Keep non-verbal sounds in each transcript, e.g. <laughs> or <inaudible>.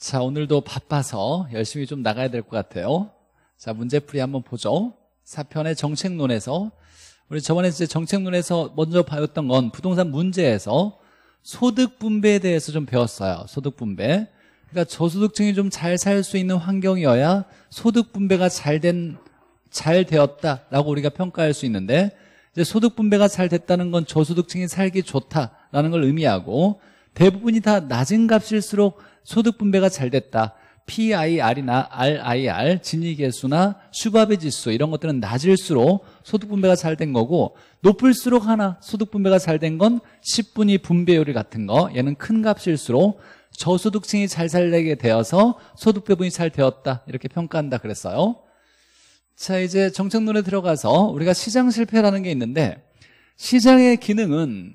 자, 오늘도 바빠서 열심히 좀 나가야 될 것 같아요. 자, 문제풀이 한번 보죠. 4편의 정책론에서 우리 저번에 이제 정책론에서 먼저 배웠던 건 부동산 문제에서 소득 분배에 대해서 좀 배웠어요. 소득 분배. 그러니까 저소득층이 좀 잘 살 수 있는 환경이어야 소득 분배가 잘 된 잘 되었다라고 우리가 평가할 수 있는데 이제 소득 분배가 잘 됐다는 건 저소득층이 살기 좋다라는 걸 의미하고 대부분이 다 낮은 값일수록 소득 분배가 잘 됐다. PIR이나 RIR, 진위계수나 슈바베 지수 이런 것들은 낮을수록 소득분배가 잘 된 거고 높을수록 하나 소득분배가 잘 된 건 10분위 분배율이 같은 거 얘는 큰 값일수록 저소득층이 잘 살게 되어서 소득배분이 잘 되었다 이렇게 평가한다 그랬어요 자 이제 정책론에 들어가서 우리가 시장 실패라는 게 있는데 시장의 기능은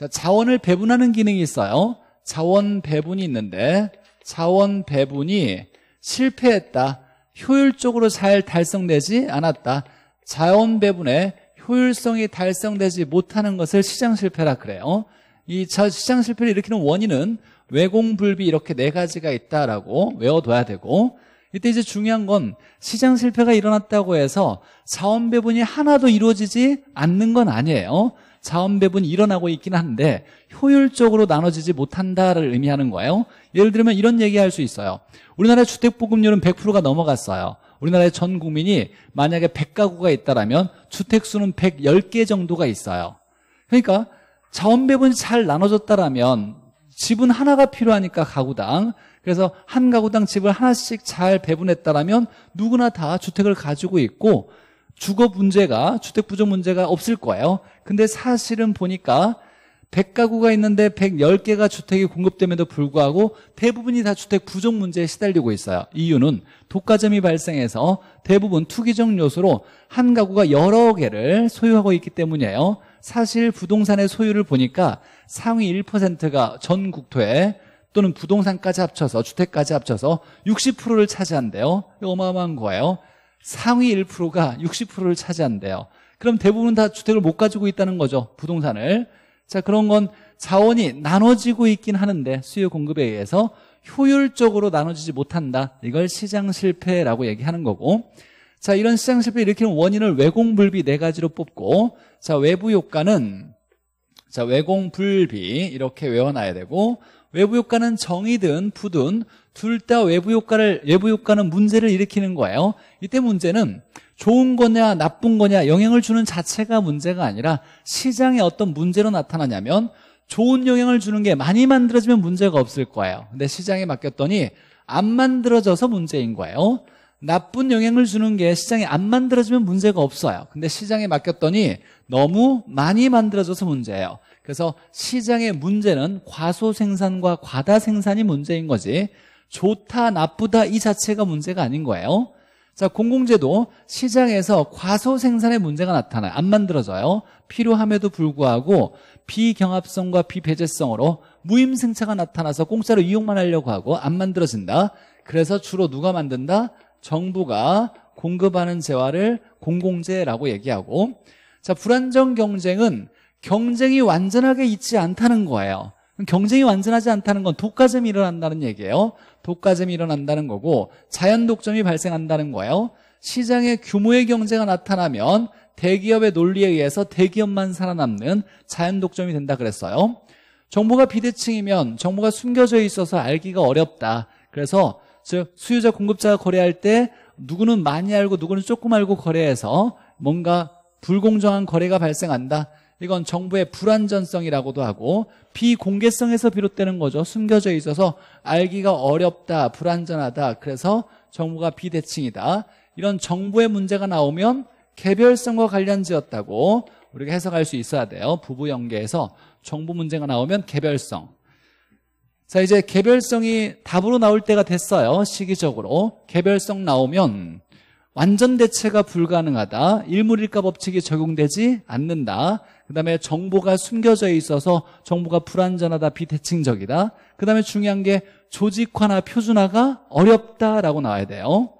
자, 자원을 배분하는 기능이 있어요. 자원 배분이 있는데 자원 배분이 실패했다. 효율적으로 잘 달성되지 않았다. 자원 배분의 효율성이 달성되지 못하는 것을 시장 실패라 그래요. 이 시장 실패를 일으키는 원인은 외공불비 이렇게 네 가지가 있다라고 외워둬야 되고 이때 이제 중요한 건 시장 실패가 일어났다고 해서 자원 배분이 하나도 이루어지지 않는 건 아니에요. 자원 배분이 일어나고 있긴 한데 효율적으로 나눠지지 못한다를 의미하는 거예요. 예를 들면 이런 얘기할 수 있어요. 우리나라의 주택보급률은 100%가 넘어갔어요. 우리나라의 전 국민이 만약에 100가구가 있다라면 주택수는 110개 정도가 있어요. 그러니까 자원 배분이 잘 나눠졌다라면 집은 하나가 필요하니까 가구당 그래서 한 가구당 집을 하나씩 잘 배분했다라면 누구나 다 주택을 가지고 있고 주거 문제가 주택 부족 문제가 없을 거예요 근데 사실은 보니까 100가구가 있는데 110개가 주택이 공급됨에도 불구하고 대부분이 다 주택 부족 문제에 시달리고 있어요. 이유는 독과점이 발생해서 대부분 투기적 요소로 한 가구가 여러 개를 소유하고 있기 때문이에요. 사실 부동산의 소유를 보니까 상위 1%가 전 국토에 또는 부동산까지 합쳐서 주택까지 합쳐서 60%를 차지한대요. 어마어마한 거예요. 상위 1%가 60%를 차지한대요. 그럼 대부분 다 주택을 못 가지고 있다는 거죠. 부동산을. 자, 그런 건 자원이 나눠지고 있긴 하는데 수요 공급에 의해서 효율적으로 나눠지지 못한다. 이걸 시장 실패라고 얘기하는 거고. 자, 이런 시장 실패 를 일으키는 원인을 외공불비 네 가지로 뽑고 자, 외부 효과는 자, 외공불비 이렇게 외워놔야 되고 외부 효과는 정이든 부든 둘 다 외부 효과를 외부 효과는 문제를 일으키는 거예요. 이때 문제는 좋은 거냐 나쁜 거냐 영향을 주는 자체가 문제가 아니라 시장에 어떤 문제로 나타나냐면 좋은 영향을 주는 게 많이 만들어지면 문제가 없을 거예요 근데 시장에 맡겼더니 안 만들어져서 문제인 거예요 나쁜 영향을 주는 게 시장에 안 만들어지면 문제가 없어요 근데 시장에 맡겼더니 너무 많이 만들어져서 문제예요 그래서 시장의 문제는 과소 생산과 과다 생산이 문제인 거지 좋다 나쁘다 이 자체가 문제가 아닌 거예요 자, 공공재도 시장에서 과소 생산의 문제가 나타나요. 안 만들어져요. 필요함에도 불구하고 비경합성과 비배제성으로 무임승차가 나타나서 공짜로 이용만 하려고 하고 안 만들어진다. 그래서 주로 누가 만든다? 정부가 공급하는 재화를 공공재라고 얘기하고 자, 불안정 경쟁은 경쟁이 완전하게 있지 않다는 거예요. 경쟁이 완전하지 않다는 건 독과점이 일어난다는 얘기예요. 독과점이 일어난다는 거고 자연 독점이 발생한다는 거예요. 시장의 규모의 경제가 나타나면 대기업의 논리에 의해서 대기업만 살아남는 자연 독점이 된다 그랬어요. 정보가 비대칭이면 정보가 숨겨져 있어서 알기가 어렵다. 그래서 즉 수요자 공급자가 거래할 때 누구는 많이 알고 누구는 조금 알고 거래해서 뭔가 불공정한 거래가 발생한다. 이건 정부의 불완전성이라고도 하고 비공개성에서 비롯되는 거죠. 숨겨져 있어서 알기가 어렵다, 불완전하다. 그래서 정부가 비대칭이다. 이런 정부의 문제가 나오면 개별성과 관련지었다고 우리가 해석할 수 있어야 돼요. 부부 연계에서 정부 문제가 나오면 개별성. 자 이제 개별성이 답으로 나올 때가 됐어요. 시기적으로 개별성 나오면 완전 대체가 불가능하다. 일물일가 법칙이 적용되지 않는다. 그 다음에 정보가 숨겨져 있어서 정보가 불완전하다, 비대칭적이다. 그 다음에 중요한 게 조직화나 표준화가 어렵다라고 나와야 돼요.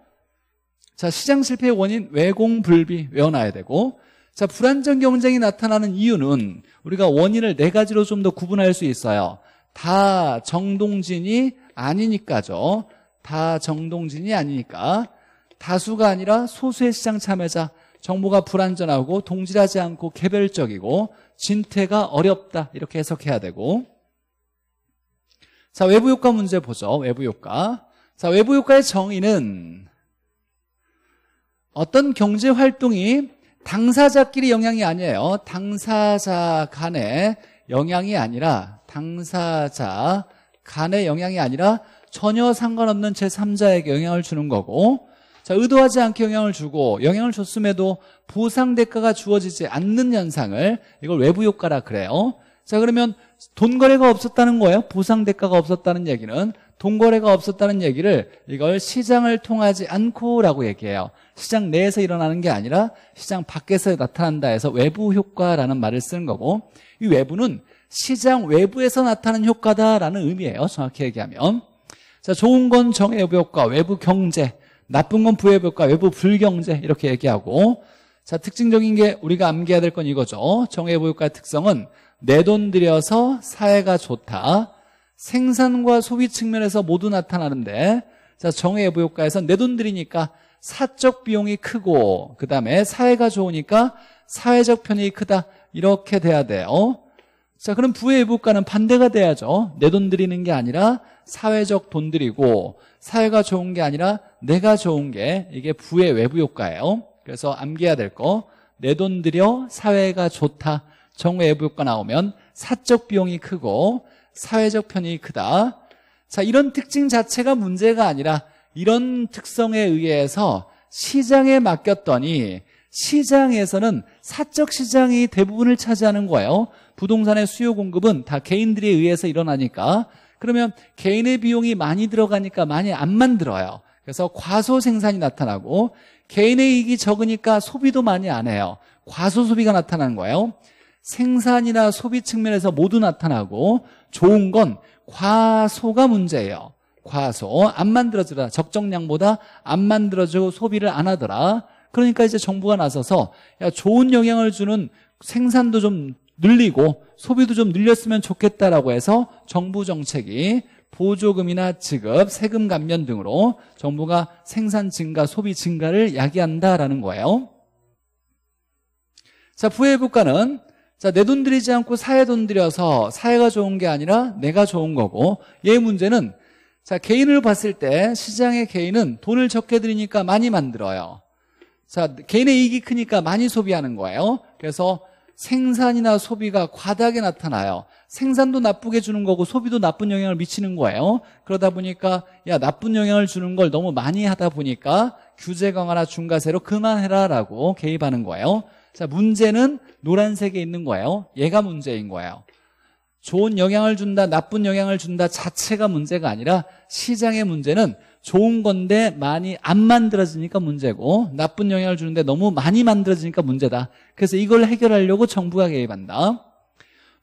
자, 시장 실패의 원인 외공 불비 외워놔야 되고 자, 불안정 경쟁이 나타나는 이유는 우리가 원인을 네 가지로 좀 더 구분할 수 있어요. 다 정동진이 아니니까죠. 다 정동진이 아니니까. 다수가 아니라 소수의 시장 참여자. 정보가 불완전하고 동질하지 않고 개별적이고 진퇴가 어렵다 이렇게 해석해야 되고 자 외부효과 문제 보죠 외부효과 자 외부효과의 정의는 어떤 경제활동이 당사자끼리 영향이 아니에요 당사자 간의 영향이 아니라 당사자 간의 영향이 아니라 전혀 상관없는 제3자에게 영향을 주는 거고 자, 의도하지 않게 영향을 주고 영향을 줬음에도 보상 대가가 주어지지 않는 현상을 이걸 외부 효과라 그래요. 자, 그러면 돈 거래가 없었다는 거예요. 보상 대가가 없었다는 얘기는 돈 거래가 없었다는 얘기를 이걸 시장을 통하지 않고라고 얘기해요. 시장 내에서 일어나는 게 아니라 시장 밖에서 나타난다 해서 외부 효과라는 말을 쓰는 거고 이 외부는 시장 외부에서 나타나는 효과다라는 의미예요. 정확히 얘기하면. 자, 좋은 건 정의 외부 효과, 외부 경제. 나쁜 건 부해법과 외부 불경제 이렇게 얘기하고 자 특징적인 게 우리가 암기해야 될 건 이거죠. 정해보육과의 특성은 내 돈 들여서 사회가 좋다. 생산과 소비 측면에서 모두 나타나는데 자 정해보육과에서 내 돈 들이니까 사적 비용이 크고 그 다음에 사회가 좋으니까 사회적 편익이 크다 이렇게 돼야 돼요. 자, 그럼 부의 회복과는 반대가 돼야죠. 내 돈 드리는 게 아니라 사회적 돈 드리고 사회가 좋은 게 아니라 내가 좋은 게 이게 부의 외부 효과예요. 그래서 암기해야 될 거. 내 돈 들여 사회가 좋다. 정부 외부 효과 나오면 사적 비용이 크고 사회적 편익이 크다. 자, 이런 특징 자체가 문제가 아니라 이런 특성에 의해서 시장에 맡겼더니 시장에서는 사적 시장이 대부분을 차지하는 거예요. 부동산의 수요 공급은 다 개인들에 의해서 일어나니까 그러면 개인의 비용이 많이 들어가니까 많이 안 만들어요. 그래서 과소 생산이 나타나고 개인의 이익이 적으니까 소비도 많이 안 해요. 과소 소비가 나타나는 거예요. 생산이나 소비 측면에서 모두 나타나고 좋은 건 과소가 문제예요. 과소 안 만들어주라 적정량보다 안 만들어주고 소비를 안 하더라 그러니까 이제 정부가 나서서 야, 좋은 영향을 주는 생산도 좀 늘리고 소비도 좀 늘렸으면 좋겠다라고 해서 정부 정책이 보조금이나 지급, 세금 감면 등으로 정부가 생산 증가, 소비 증가를 야기한다라는 거예요. 자, 부의 국가는 자, 내돈 들이지 않고 사회 돈 들여서 사회가 좋은 게 아니라 내가 좋은 거고 얘 문제는 자, 개인을 봤을 때 시장의 개인은 돈을 적게 들이니까 많이 만들어요. 자, 개인의 이익이 크니까 많이 소비하는 거예요. 그래서 생산이나 소비가 과다하게 나타나요. 생산도 나쁘게 주는 거고 소비도 나쁜 영향을 미치는 거예요. 그러다 보니까 야 나쁜 영향을 주는 걸 너무 많이 하다 보니까 규제 강화나 중과세로 그만해라라고 개입하는 거예요. 자 문제는 노란색에 있는 거예요. 얘가 문제인 거예요. 좋은 영향을 준다, 나쁜 영향을 준다 자체가 문제가 아니라 시장의 문제는 좋은 건데 많이 안 만들어지니까 문제고 나쁜 영향을 주는데 너무 많이 만들어지니까 문제다. 그래서 이걸 해결하려고 정부가 개입한다.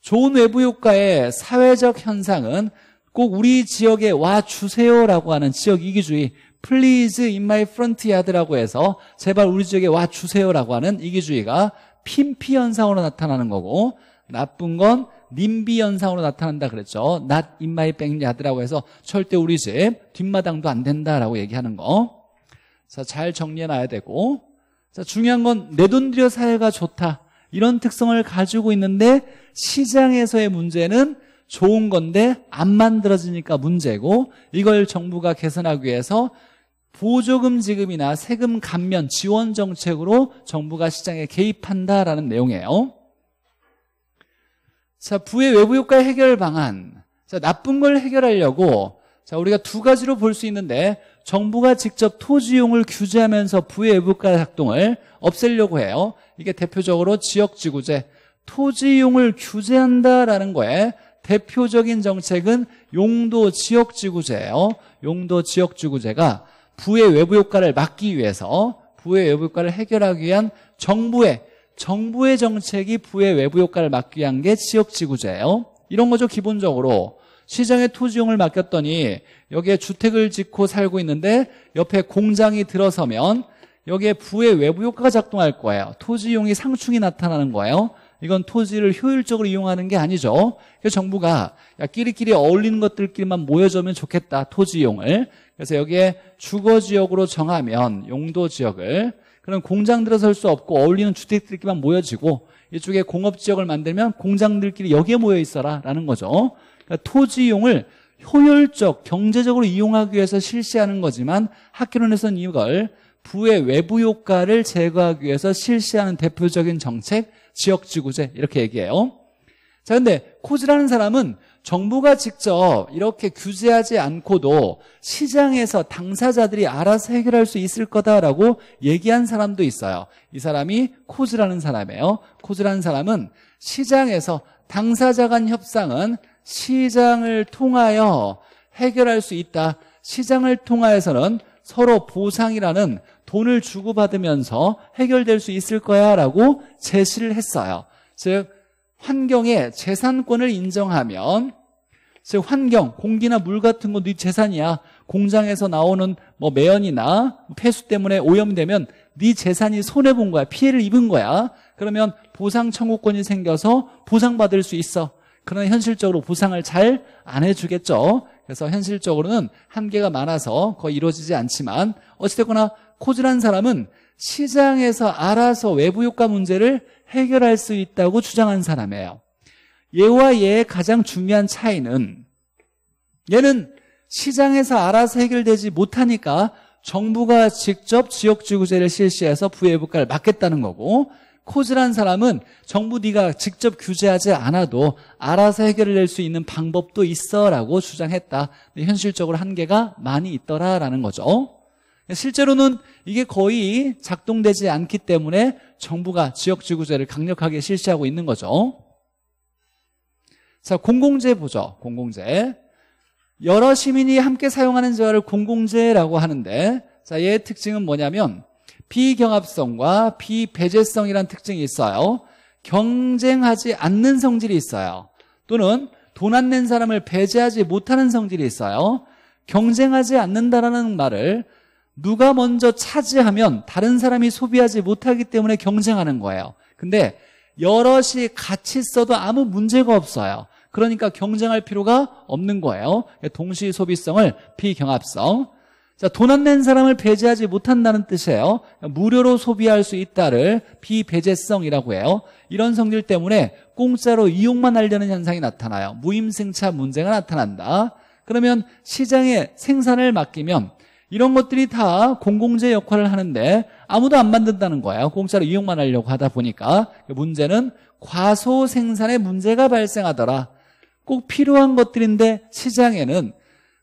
좋은 외부 효과의 사회적 현상은 꼭 우리 지역에 와 주세요라고 하는 지역 이기주의 Please in my front yard라고 해서 제발 우리 지역에 와 주세요라고 하는 이기주의가 핀피 현상으로 나타나는 거고 나쁜 건 님비 현상으로 나타난다 그랬죠. Not in my backyard라고 해서 절대 우리 집 뒷마당도 안 된다라고 얘기하는 거. 자, 잘 정리해놔야 되고. 자, 중요한 건 내 돈 들여 사회가 좋다. 이런 특성을 가지고 있는데 시장에서의 문제는 좋은 건데 안 만들어지니까 문제고 이걸 정부가 개선하기 위해서 보조금 지급이나 세금 감면 지원 정책으로 정부가 시장에 개입한다라는 내용이에요. 자, 부의 외부 효과 해결 방안. 자, 나쁜 걸 해결하려고 자, 우리가 두 가지로 볼 수 있는데 정부가 직접 토지용을 규제하면서 부의 외부가 효 작동을 없애려고 해요. 이게 대표적으로 지역 지구제 토지용을 규제한다라는 거에 대표적인 정책은 용도 지역지구제예요. 용도 지역지구제가 부의 외부 효과를 막기 위해서 부의 외부 효과를 해결하기 위한 정부의 정부의 정책이 부의 외부 효과를 막기 위한 게 지역지구제예요. 이런 거죠 기본적으로. 시장에 토지용을 맡겼더니 여기에 주택을 짓고 살고 있는데 옆에 공장이 들어서면 여기에 부의 외부 효과가 작동할 거예요. 토지용이 상충이 나타나는 거예요. 이건 토지를 효율적으로 이용하는 게 아니죠. 그래서 정부가 야, 끼리끼리 어울리는 것들끼리만 모여주면 좋겠다. 토지용을. 그래서 여기에 주거지역으로 정하면 용도지역을 그럼 공장 들어설 수 없고 어울리는 주택들끼리만 모여지고 이쪽에 공업지역을 만들면 공장들끼리 여기에 모여 있어라 라는 거죠 그러니까 토지용을 효율적 경제적으로 이용하기 위해서 실시하는 거지만 학교론에서는 이걸 부의 외부 효과를 제거하기 위해서 실시하는 대표적인 정책 지역지구제 이렇게 얘기해요 자 근데 코즈라는 사람은 정부가 직접 이렇게 규제하지 않고도 시장에서 당사자들이 알아서 해결할 수 있을 거다라고 얘기한 사람도 있어요. 이 사람이 코즈라는 사람이에요. 코즈라는 사람은 시장에서 당사자 간 협상은 시장을 통하여 해결할 수 있다. 시장을 통하여서는 서로 보상이라는 돈을 주고받으면서 해결될 수 있을 거야 라고 제시를 했어요. 즉 환경의 재산권을 인정하면 즉 환경, 공기나 물 같은 건 네 재산이야. 공장에서 나오는 뭐 매연이나 폐수 때문에 오염되면 네 재산이 손해 본 거야. 피해를 입은 거야. 그러면 보상 청구권이 생겨서 보상받을 수 있어. 그러나 현실적으로 보상을 잘 안 해주겠죠. 그래서 현실적으로는 한계가 많아서 거의 이루어지지 않지만 어찌됐거나 코질한 사람은 시장에서 알아서 외부 효과 문제를 해결할 수 있다고 주장한 사람이에요. 얘와 얘의 가장 중요한 차이는 얘는 시장에서 알아서 해결되지 못하니까 정부가 직접 지역지구제를 실시해서 부의부가를 막겠다는 거고 코즈란 사람은 정부 네가 직접 규제하지 않아도 알아서 해결을 낼 수 있는 방법도 있어라고 주장했다. 현실적으로 한계가 많이 있더라라는 거죠. 실제로는 이게 거의 작동되지 않기 때문에 정부가 지역지구제를 강력하게 실시하고 있는 거죠. 자, 공공재 보죠. 공공재. 여러 시민이 함께 사용하는 재화를 공공재라고 하는데 자, 얘의 특징은 뭐냐면 비경합성과 비배제성이라는 특징이 있어요. 경쟁하지 않는 성질이 있어요. 또는 돈 안 낸 사람을 배제하지 못하는 성질이 있어요. 경쟁하지 않는다라는 말을 누가 먼저 차지하면 다른 사람이 소비하지 못하기 때문에 경쟁하는 거예요. 근데 여럿이 같이 써도 아무 문제가 없어요. 그러니까 경쟁할 필요가 없는 거예요 동시 소비성을 비경합성 자, 돈 안 낸 사람을 배제하지 못한다는 뜻이에요. 무료로 소비할 수 있다를 비배제성이라고 해요. 이런 성질 때문에 공짜로 이용만 하려는 현상이 나타나요. 무임승차 문제가 나타난다. 그러면 시장에 생산을 맡기면 이런 것들이 다 공공재 역할을 하는데 아무도 안 만든다는 거예요. 공짜로 이용만 하려고 하다 보니까 문제는 과소 생산의 문제가 발생하더라. 꼭 필요한 것들인데 시장에는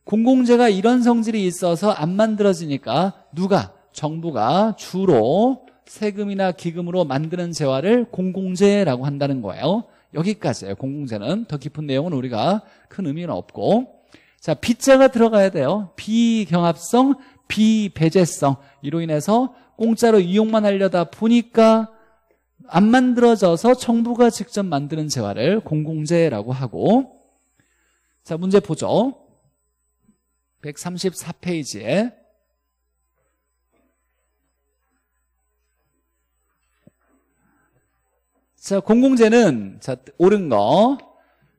공공재가 이런 성질이 있어서 안 만들어지니까 누가 정부가 주로 세금이나 기금으로 만드는 재화를 공공재라고 한다는 거예요 여기까지예요 공공재는 더 깊은 내용은 우리가 큰 의미는 없고 자 빚자가 들어가야 돼요 비경합성 비배제성 이로 인해서 공짜로 이용만 하려다 보니까 안 만들어져서 정부가 직접 만드는 재화를 공공재라고 하고 자, 문제 보죠. 134페이지에 자, 공공재는 자, 옳은 거.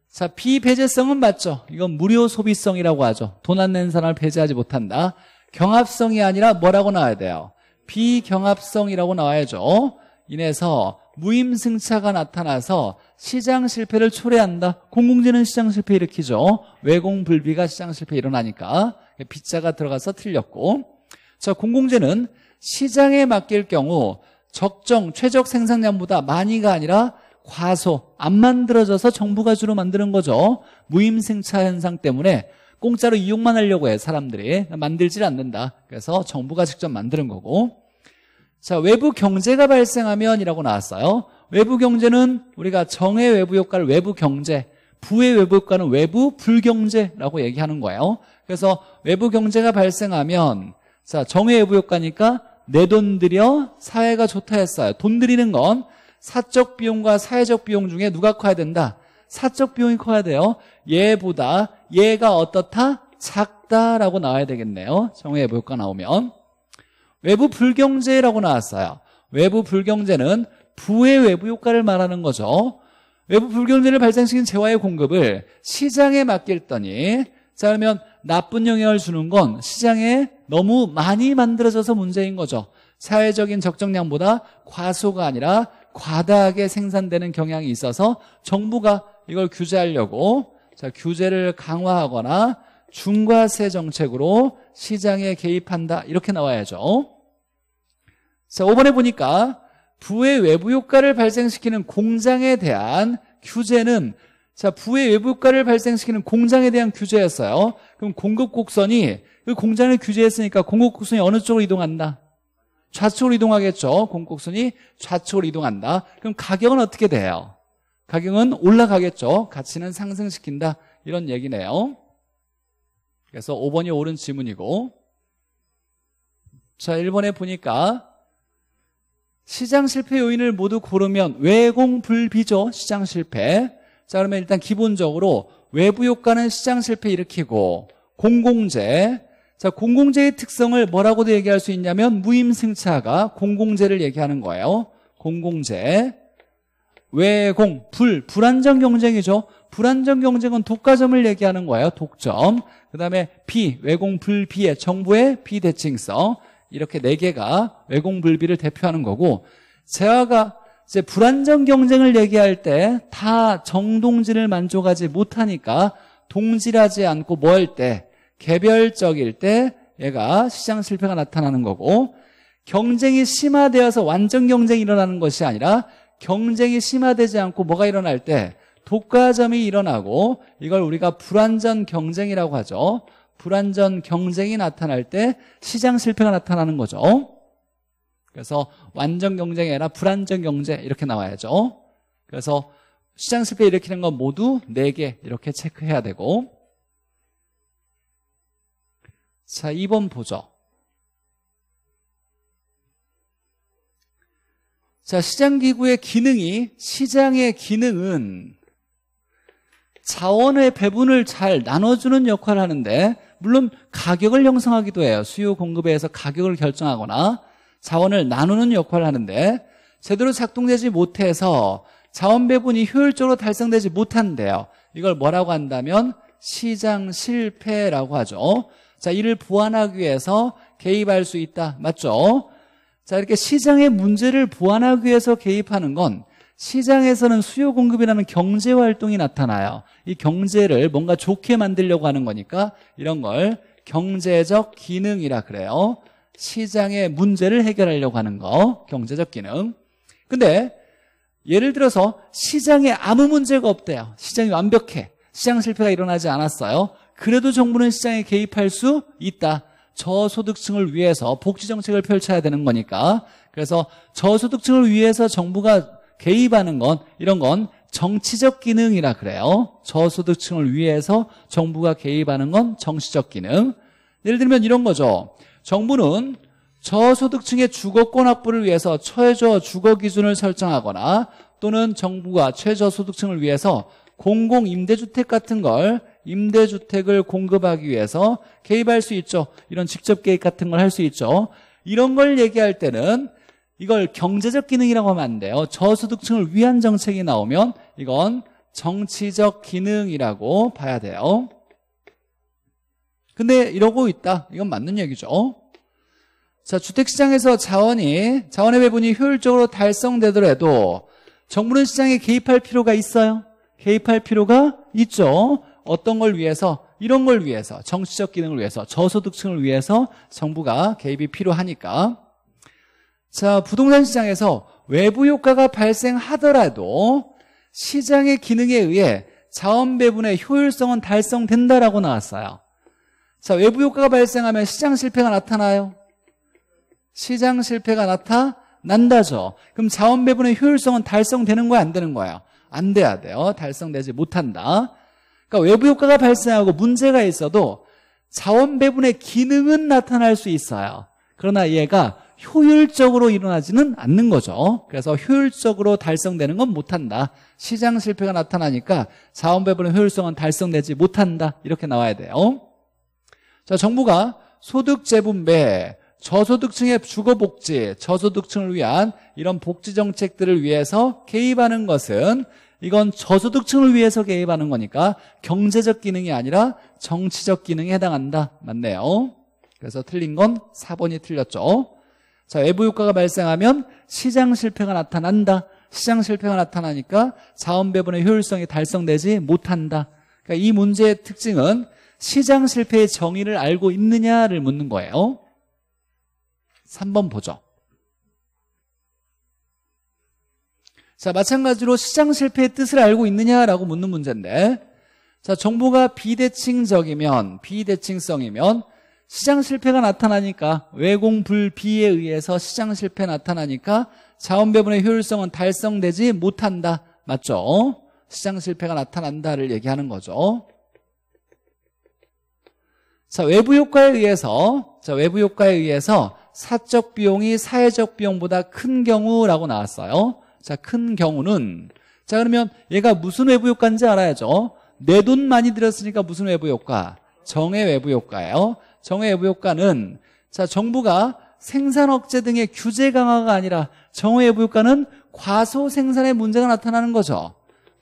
자, 비배제성은 맞죠. 이건 무료 소비성이라고 하죠. 돈 안 낸 사람을 폐지하지 못한다. 경합성이 아니라 뭐라고 나와야 돼요? 비경합성이라고 나와야죠. 인해서 무임승차가 나타나서 시장 실패를 초래한다. 공공재는 시장 실패 일으키죠. 외공 불비가 시장 실패 일어나니까 빗자가 들어가서 틀렸고 자 공공재는 시장에 맡길 경우 적정 최적 생산량보다 많이가 아니라 과소 안 만들어져서 정부가 주로 만드는 거죠. 무임승차 현상 때문에 공짜로 이용만 하려고 해 사람들이 만들질 않는다. 그래서 정부가 직접 만드는 거고 자 외부 경제가 발생하면 이라고 나왔어요. 외부 경제는 우리가 정의 외부 효과를 외부 경제, 부의 외부 효과는 외부 불경제라고 얘기하는 거예요. 그래서 외부 경제가 발생하면 자 정의 외부 효과니까 내 돈 들여 사회가 좋다 했어요. 돈 들이는 건 사적 비용과 사회적 비용 중에 누가 커야 된다? 사적 비용이 커야 돼요. 얘보다 얘가 어떻다? 작다라고 나와야 되겠네요. 정의 외부 효과 나오면 외부 불경제라고 나왔어요. 외부 불경제는 부의 외부 효과를 말하는 거죠. 외부 불균제를 발생시킨 재화의 공급을 시장에 맡겼더니 자 그러면 나쁜 영향을 주는 건 시장에 너무 많이 만들어져서 문제인 거죠. 사회적인 적정량보다 과소가 아니라 과다하게 생산되는 경향이 있어서 정부가 이걸 규제하려고 자 규제를 강화하거나 중과세 정책으로 시장에 개입한다 이렇게 나와야죠. 자 5번에 보니까 부의 외부 효과를 발생시키는 공장에 대한 규제는 자 부의 외부 효과를 발생시키는 공장에 대한 규제였어요. 그럼 공급 곡선이 그 공장을 규제했으니까 공급 곡선이 어느 쪽으로 이동한다? 좌측으로 이동하겠죠. 공급 곡선이 좌측으로 이동한다. 그럼 가격은 어떻게 돼요? 가격은 올라가겠죠. 가치는 상승시킨다. 이런 얘기네요. 그래서 5번이 옳은 지문이고 자 1번에 보니까 시장 실패 요인을 모두 고르면 외공불비죠. 시장 실패. 자 그러면 일단 기본적으로 외부 효과는 시장 실패 일으키고 공공재 자 공공재의 특성을 뭐라고도 얘기할 수 있냐면 무임승차가 공공재를 얘기하는 거예요. 공공재 외공, 불, 불안정 경쟁이죠. 불안정 경쟁은 독과점을 얘기하는 거예요. 독점. 그 다음에 비, 외공, 불, 비의 정부의 비대칭성. 이렇게 네 개가 외공불비를 대표하는 거고 재화가 이제 불안정 경쟁을 얘기할 때 다 정동진을 만족하지 못하니까 동질하지 않고 뭐 할 때 개별적일 때 얘가 시장 실패가 나타나는 거고 경쟁이 심화되어서 완전 경쟁이 일어나는 것이 아니라 경쟁이 심화되지 않고 뭐가 일어날 때 독과점이 일어나고 이걸 우리가 불완전 경쟁이라고 하죠. 불완전 경쟁이 나타날 때 시장 실패가 나타나는 거죠. 그래서 완전 경쟁이 아니라 불완전 경쟁 이렇게 나와야죠. 그래서 시장 실패 일으키는 건 모두 4개 이렇게 체크해야 되고 자 2번 보죠. 자 시장기구의 기능이 시장의 기능은 자원의 배분을 잘 나눠주는 역할을 하는데 물론 가격을 형성하기도 해요. 수요 공급에 의해서 가격을 결정하거나 자원을 나누는 역할을 하는데 제대로 작동되지 못해서 자원 배분이 효율적으로 달성되지 못한대요. 이걸 뭐라고 한다면 시장 실패라고 하죠. 자, 이를 보완하기 위해서 개입할 수 있다. 맞죠? 자, 이렇게 시장의 문제를 보완하기 위해서 개입하는 건 시장에서는 수요 공급이라는 경제 활동이 나타나요. 이 경제를 뭔가 좋게 만들려고 하는 거니까 이런 걸 경제적 기능이라 그래요. 시장의 문제를 해결하려고 하는 거, 경제적 기능. 근데 예를 들어서 시장에 아무 문제가 없대요. 시장이 완벽해. 시장 실패가 일어나지 않았어요. 그래도 정부는 시장에 개입할 수 있다. 저소득층을 위해서 복지 정책을 펼쳐야 되는 거니까. 그래서 저소득층을 위해서 정부가 개입하는 건 이런 건 정치적 기능이라 그래요. 저소득층을 위해서 정부가 개입하는 건 정치적 기능. 예를 들면 이런 거죠. 정부는 저소득층의 주거권 확보를 위해서 최저 주거 기준을 설정하거나 또는 정부가 최저소득층을 위해서 공공임대주택 같은 걸 임대주택을 공급하기 위해서 개입할 수 있죠. 이런 직접 개입 같은 걸 할 수 있죠. 이런 걸 얘기할 때는 이걸 경제적 기능이라고 하면 안 돼요. 저소득층을 위한 정책이 나오면 이건 정치적 기능이라고 봐야 돼요. 근데 이러고 있다. 이건 맞는 얘기죠. 자, 주택시장에서 자원이, 자원의 배분이 효율적으로 달성되더라도 정부는 시장에 개입할 필요가 있어요. 개입할 필요가 있죠. 어떤 걸 위해서, 이런 걸 위해서, 정치적 기능을 위해서, 저소득층을 위해서 정부가 개입이 필요하니까. 자, 부동산 시장에서 외부 효과가 발생하더라도 시장의 기능에 의해 자원 배분의 효율성은 달성된다라고 나왔어요. 자, 외부 효과가 발생하면 시장 실패가 나타나요? 시장 실패가 나타난다죠. 그럼 자원 배분의 효율성은 달성되는 거야, 안 되는 거야? 안 돼야 돼요. 달성되지 못한다. 그러니까 외부 효과가 발생하고 문제가 있어도 자원 배분의 기능은 나타날 수 있어요. 그러나 얘가 효율적으로 일어나지는 않는 거죠. 그래서 효율적으로 달성되는 건 못한다. 시장 실패가 나타나니까 자원 배분의 효율성은 달성되지 못한다. 이렇게 나와야 돼요. 자, 정부가 소득 재분배, 저소득층의 주거복지, 저소득층을 위한 이런 복지 정책들을 위해서 개입하는 것은 이건 저소득층을 위해서 개입하는 거니까 경제적 기능이 아니라 정치적 기능에 해당한다. 맞네요. 그래서 틀린 건 4번이 틀렸죠. 자, 외부 효과가 발생하면 시장 실패가 나타난다. 시장 실패가 나타나니까 자원 배분의 효율성이 달성되지 못한다. 그러니까 이 문제의 특징은 시장 실패의 정의를 알고 있느냐를 묻는 거예요. 3번 보죠. 자, 마찬가지로 시장 실패의 뜻을 알고 있느냐라고 묻는 문제인데, 자, 정부가 비대칭적이면, 비대칭성이면, 시장 실패가 나타나니까 외공불비에 의해서 시장 실패 나타나니까 자원 배분의 효율성은 달성되지 못한다. 맞죠? 시장 실패가 나타난다를 얘기하는 거죠. 자, 외부 효과에 의해서 자, 외부 효과에 의해서 사적 비용이 사회적 비용보다 큰 경우라고 나왔어요. 자, 큰 경우는 자, 그러면 얘가 무슨 외부 효과인지 알아야죠. 내 돈 많이 들였으니까 무슨 외부 효과? 정의 외부 효과예요. 정의 예부효과는 자 정부가 생산 억제 등의 규제 강화가 아니라 정의 예부효과는 과소 생산의 문제가 나타나는 거죠.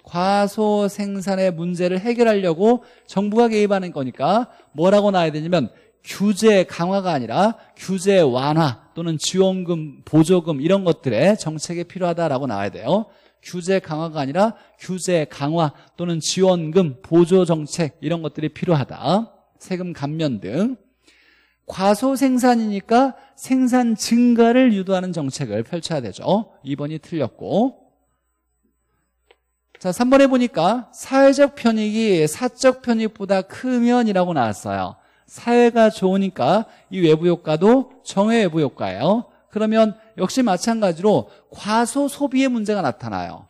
과소 생산의 문제를 해결하려고 정부가 개입하는 거니까 뭐라고 나와야 되냐면 규제 강화가 아니라 규제 완화 또는 지원금, 보조금 이런 것들의 정책이 필요하다라고 나와야 돼요. 규제 강화가 아니라 규제 강화 또는 지원금, 보조 정책 이런 것들이 필요하다. 세금 감면 등. 과소 생산이니까 생산 증가를 유도하는 정책을 펼쳐야 되죠. 2번이 틀렸고. 자, 3번에 보니까 사회적 편익이 사적 편익보다 크면이라고 나왔어요. 사회가 좋으니까 이 외부 효과도 정의 외부 효과예요. 그러면 역시 마찬가지로 과소 소비의 문제가 나타나요.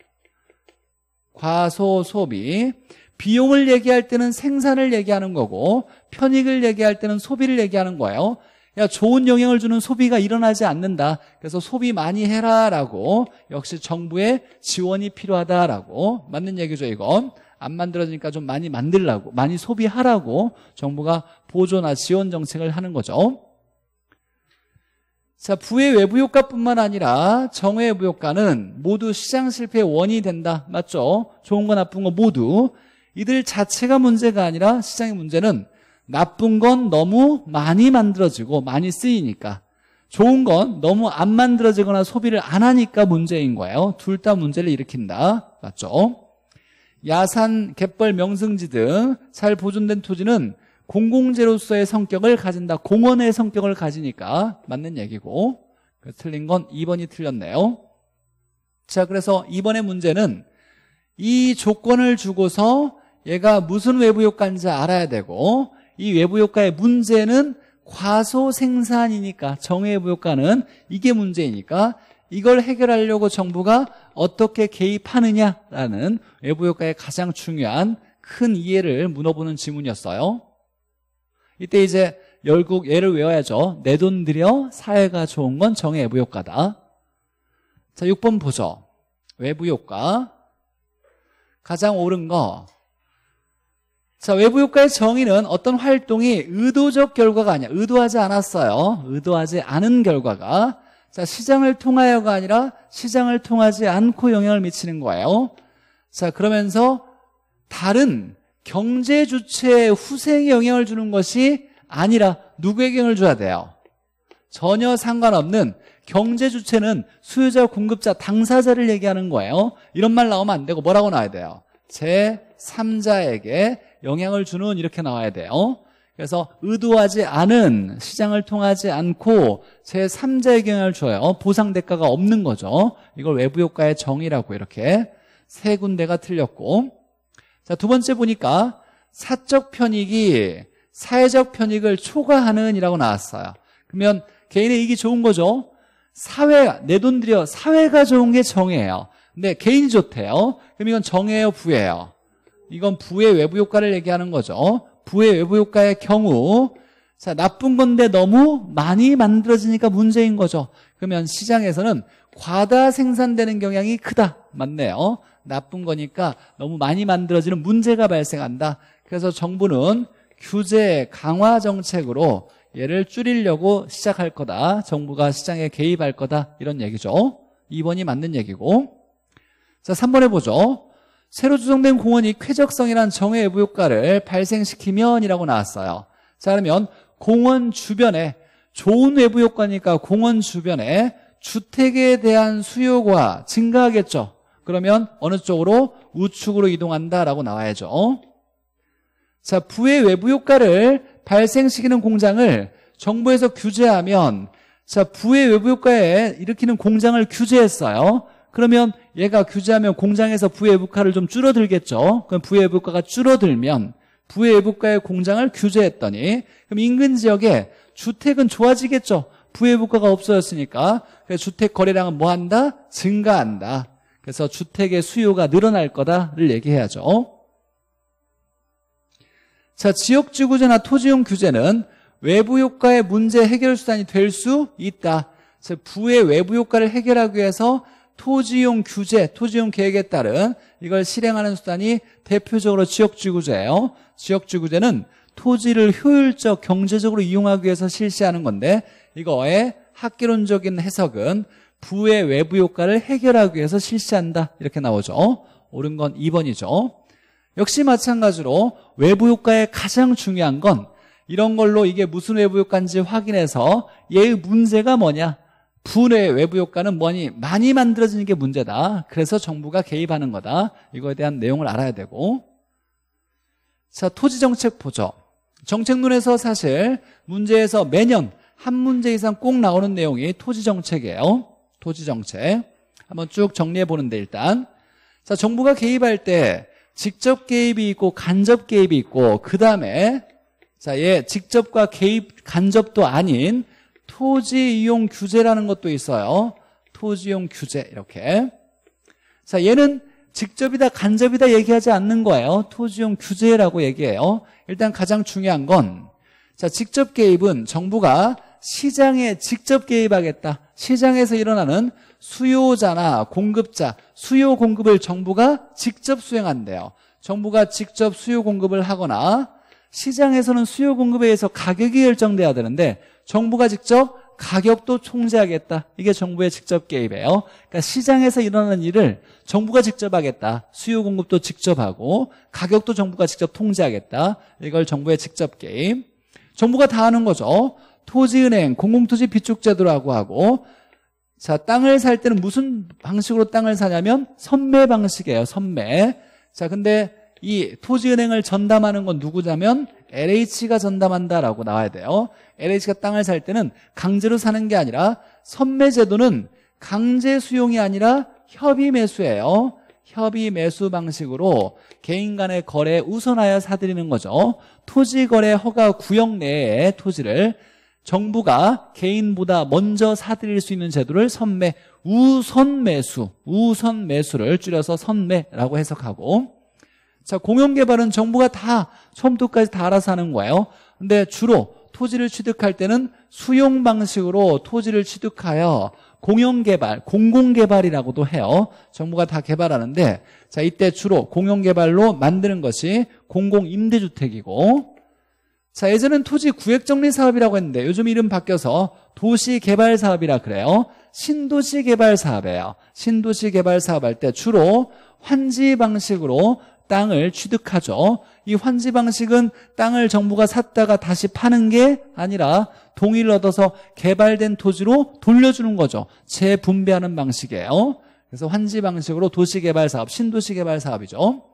과소 소비. 비용을 얘기할 때는 생산을 얘기하는 거고 편익을 얘기할 때는 소비를 얘기하는 거예요. 야, 좋은 영향을 주는 소비가 일어나지 않는다. 그래서 소비 많이 해라라고 역시 정부의 지원이 필요하다라고 맞는 얘기죠, 이건. 안 만들어지니까 좀 많이 만들라고, 많이 소비하라고 정부가 보조나 지원 정책을 하는 거죠. 자, 부의 외부 효과뿐만 아니라 정의 외부 효과는 모두 시장 실패의 원인이 된다. 맞죠? 좋은 거 나쁜 거 모두. 이들 자체가 문제가 아니라 시장의 문제는 나쁜 건 너무 많이 만들어지고 많이 쓰이니까 좋은 건 너무 안 만들어지거나 소비를 안 하니까 문제인 거예요. 둘 다 문제를 일으킨다. 맞죠? 야산, 갯벌, 명승지 등 잘 보존된 토지는 공공재로서의 성격을 가진다. 공원의 성격을 가지니까 맞는 얘기고 그 틀린 건 2번이 틀렸네요. 자, 그래서 이번의 문제는 이 조건을 주고서 얘가 무슨 외부 효과인지 알아야 되고 이 외부 효과의 문제는 과소 생산이니까 정외부 효과는 이게 문제이니까 이걸 해결하려고 정부가 어떻게 개입하느냐라는 외부 효과의 가장 중요한 큰 이해를 물어보는 질문이었어요 이때 이제 열국 예를 외워야죠. 내 돈 들여 사회가 좋은 건정 외부 효과다. 자, 6번 보죠. 외부 효과. 가장 옳은 거 자, 외부 효과의 정의는 어떤 활동이 의도적 결과가 아니야. 의도하지 않았어요. 의도하지 않은 결과가. 자, 시장을 통하여가 아니라 시장을 통하지 않고 영향을 미치는 거예요. 자, 그러면서 다른 경제 주체의 후생에 영향을 주는 것이 아니라 누구에게 영향을 줘야 돼요? 전혀 상관없는 경제 주체는 수요자, 공급자, 당사자를 얘기하는 거예요. 이런 말 나오면 안 되고 뭐라고 나와야 돼요? 제3자에게 영향을 주는 이렇게 나와야 돼요. 어? 그래서 의도하지 않은 시장을 통하지 않고 제3자의 경향을 줘요. 어? 보상 대가가 없는 거죠. 이걸 외부 효과의 정의라고 이렇게 세 군데가 틀렸고 자, 두 번째 보니까 사적 편익이 사회적 편익을 초과하는 이라고 나왔어요. 그러면 개인의 이익이 좋은 거죠. 사회 내돈 들여 사회가 좋은 게 정의예요. 근데 개인이 좋대요. 그럼 이건 정의예요, 부예요? 이건 부의 외부 효과를 얘기하는 거죠. 부의 외부 효과의 경우 자 나쁜 건데 너무 많이 만들어지니까 문제인 거죠. 그러면 시장에서는 과다 생산되는 경향이 크다. 맞네요. 나쁜 거니까 너무 많이 만들어지는 문제가 발생한다. 그래서 정부는 규제 강화 정책으로 얘를 줄이려고 시작할 거다. 정부가 시장에 개입할 거다. 이런 얘기죠. 2번이 맞는 얘기고. 자, 3번 해보죠. 새로 조성된 공원이 쾌적성이란 정의 외부 효과를 발생시키면이라고 나왔어요. 자, 그러면 공원 주변에 좋은 외부 효과니까 공원 주변에 주택에 대한 수요가 증가하겠죠. 그러면 어느 쪽으로 우측으로 이동한다라고 나와야죠. 자, 부의 외부 효과를 발생시키는 공장을 정부에서 규제하면 자, 부의 외부 효과에 일으키는 공장을 규제했어요. 그러면 얘가 규제하면 공장에서 부의부가를 좀 줄어들겠죠. 그럼 부의부가가 줄어들면 부의부가의 공장을 규제했더니 그럼 인근 지역에 주택은 좋아지겠죠. 부의부가가 없어졌으니까 주택 거래량은 뭐 한다? 증가한다. 그래서 주택의 수요가 늘어날 거다를 얘기해야죠. 자, 지역지구제나 토지용 규제는 외부효과의 문제 해결 수단이 될 수 있다. 부의 외부효과를 해결하기 위해서 토지용 규제, 토지용 계획에 따른 이걸 실행하는 수단이 대표적으로 지역지구제예요지역지구제는 토지를 효율적 경제적으로 이용하기 위해서 실시하는 건데 이거의 학계론적인 해석은 부의 외부 효과를 해결하기 위해서 실시한다 이렇게 나오죠. 옳은 건 2번이죠. 역시 마찬가지로 외부 효과의 가장 중요한 건 이런 걸로 이게 무슨 외부 효과인지 확인해서 얘의 문제가 뭐냐 분의 외부 효과는 뭐니 많이 만들어지는 게 문제다. 그래서 정부가 개입하는 거다. 이거에 대한 내용을 알아야 되고 자 토지 정책 보죠. 정책론에서 사실 문제에서 매년 한 문제 이상 꼭 나오는 내용이 토지 정책이에요. 토지 정책 한번 쭉 정리해 보는데 일단 자 정부가 개입할 때 직접 개입이 있고 간접 개입이 있고 그 다음에 자 예, 직접과 개입 간접도 아닌 토지 이용 규제라는 것도 있어요. 토지 이용 규제 이렇게. 자, 얘는 직접이다 간접이다 얘기하지 않는 거예요. 토지 이용 규제라고 얘기해요. 일단 가장 중요한 건 자, 직접 개입은 정부가 시장에 직접 개입하겠다. 시장에서 일어나는 수요자나 공급자, 수요 공급을 정부가 직접 수행한대요. 정부가 직접 수요 공급을 하거나 시장에서는 수요 공급에 의해서 가격이 결정돼야 되는데 정부가 직접 가격도 통제하겠다. 이게 정부의 직접 개입이에요. 그러니까 시장에서 일어나는 일을 정부가 직접 하겠다. 수요 공급도 직접 하고 가격도 정부가 직접 통제하겠다. 이걸 정부의 직접 개입. 정부가 다 하는 거죠. 토지은행, 공공토지 비축제도라고 하고 자 땅을 살 때는 무슨 방식으로 땅을 사냐면 선매 방식이에요. 선매. 자 근데 이 토지은행을 전담하는 건 누구냐면 LH가 전담한다라고 나와야 돼요. LH가 땅을 살 때는 강제로 사는 게 아니라 선매 제도는 강제 수용이 아니라 협의 매수예요. 협의 매수 방식으로 개인 간의 거래 우선하여 사드리는 거죠. 토지 거래 허가 구역 내에 토지를 정부가 개인보다 먼저 사드릴수 있는 제도를 선매, 우선 매수, 우선 매수를 줄여서 선매라고 해석하고 자, 공용 개발은 정부가 다 처음부터까지 다 알아서 하는 거예요. 근데 주로 토지를 취득할 때는 수용 방식으로 토지를 취득하여 공용 개발, 공공 개발이라고도 해요. 정부가 다 개발하는데 자, 이때 주로 공용 개발로 만드는 것이 공공 임대 주택이고 자, 예전엔 토지 구획 정리 사업이라고 했는데 요즘 이름 바뀌어서 도시 개발 사업이라 그래요. 신도시 개발 사업이에요. 신도시 개발 사업 할 때 주로 환지 방식으로 땅을 취득하죠. 이 환지 방식은 땅을 정부가 샀다가 다시 파는 게 아니라 동의를 얻어서 개발된 토지로 돌려주는 거죠. 재분배하는 방식이에요. 그래서 환지 방식으로 도시개발 사업, 신도시개발 사업이죠.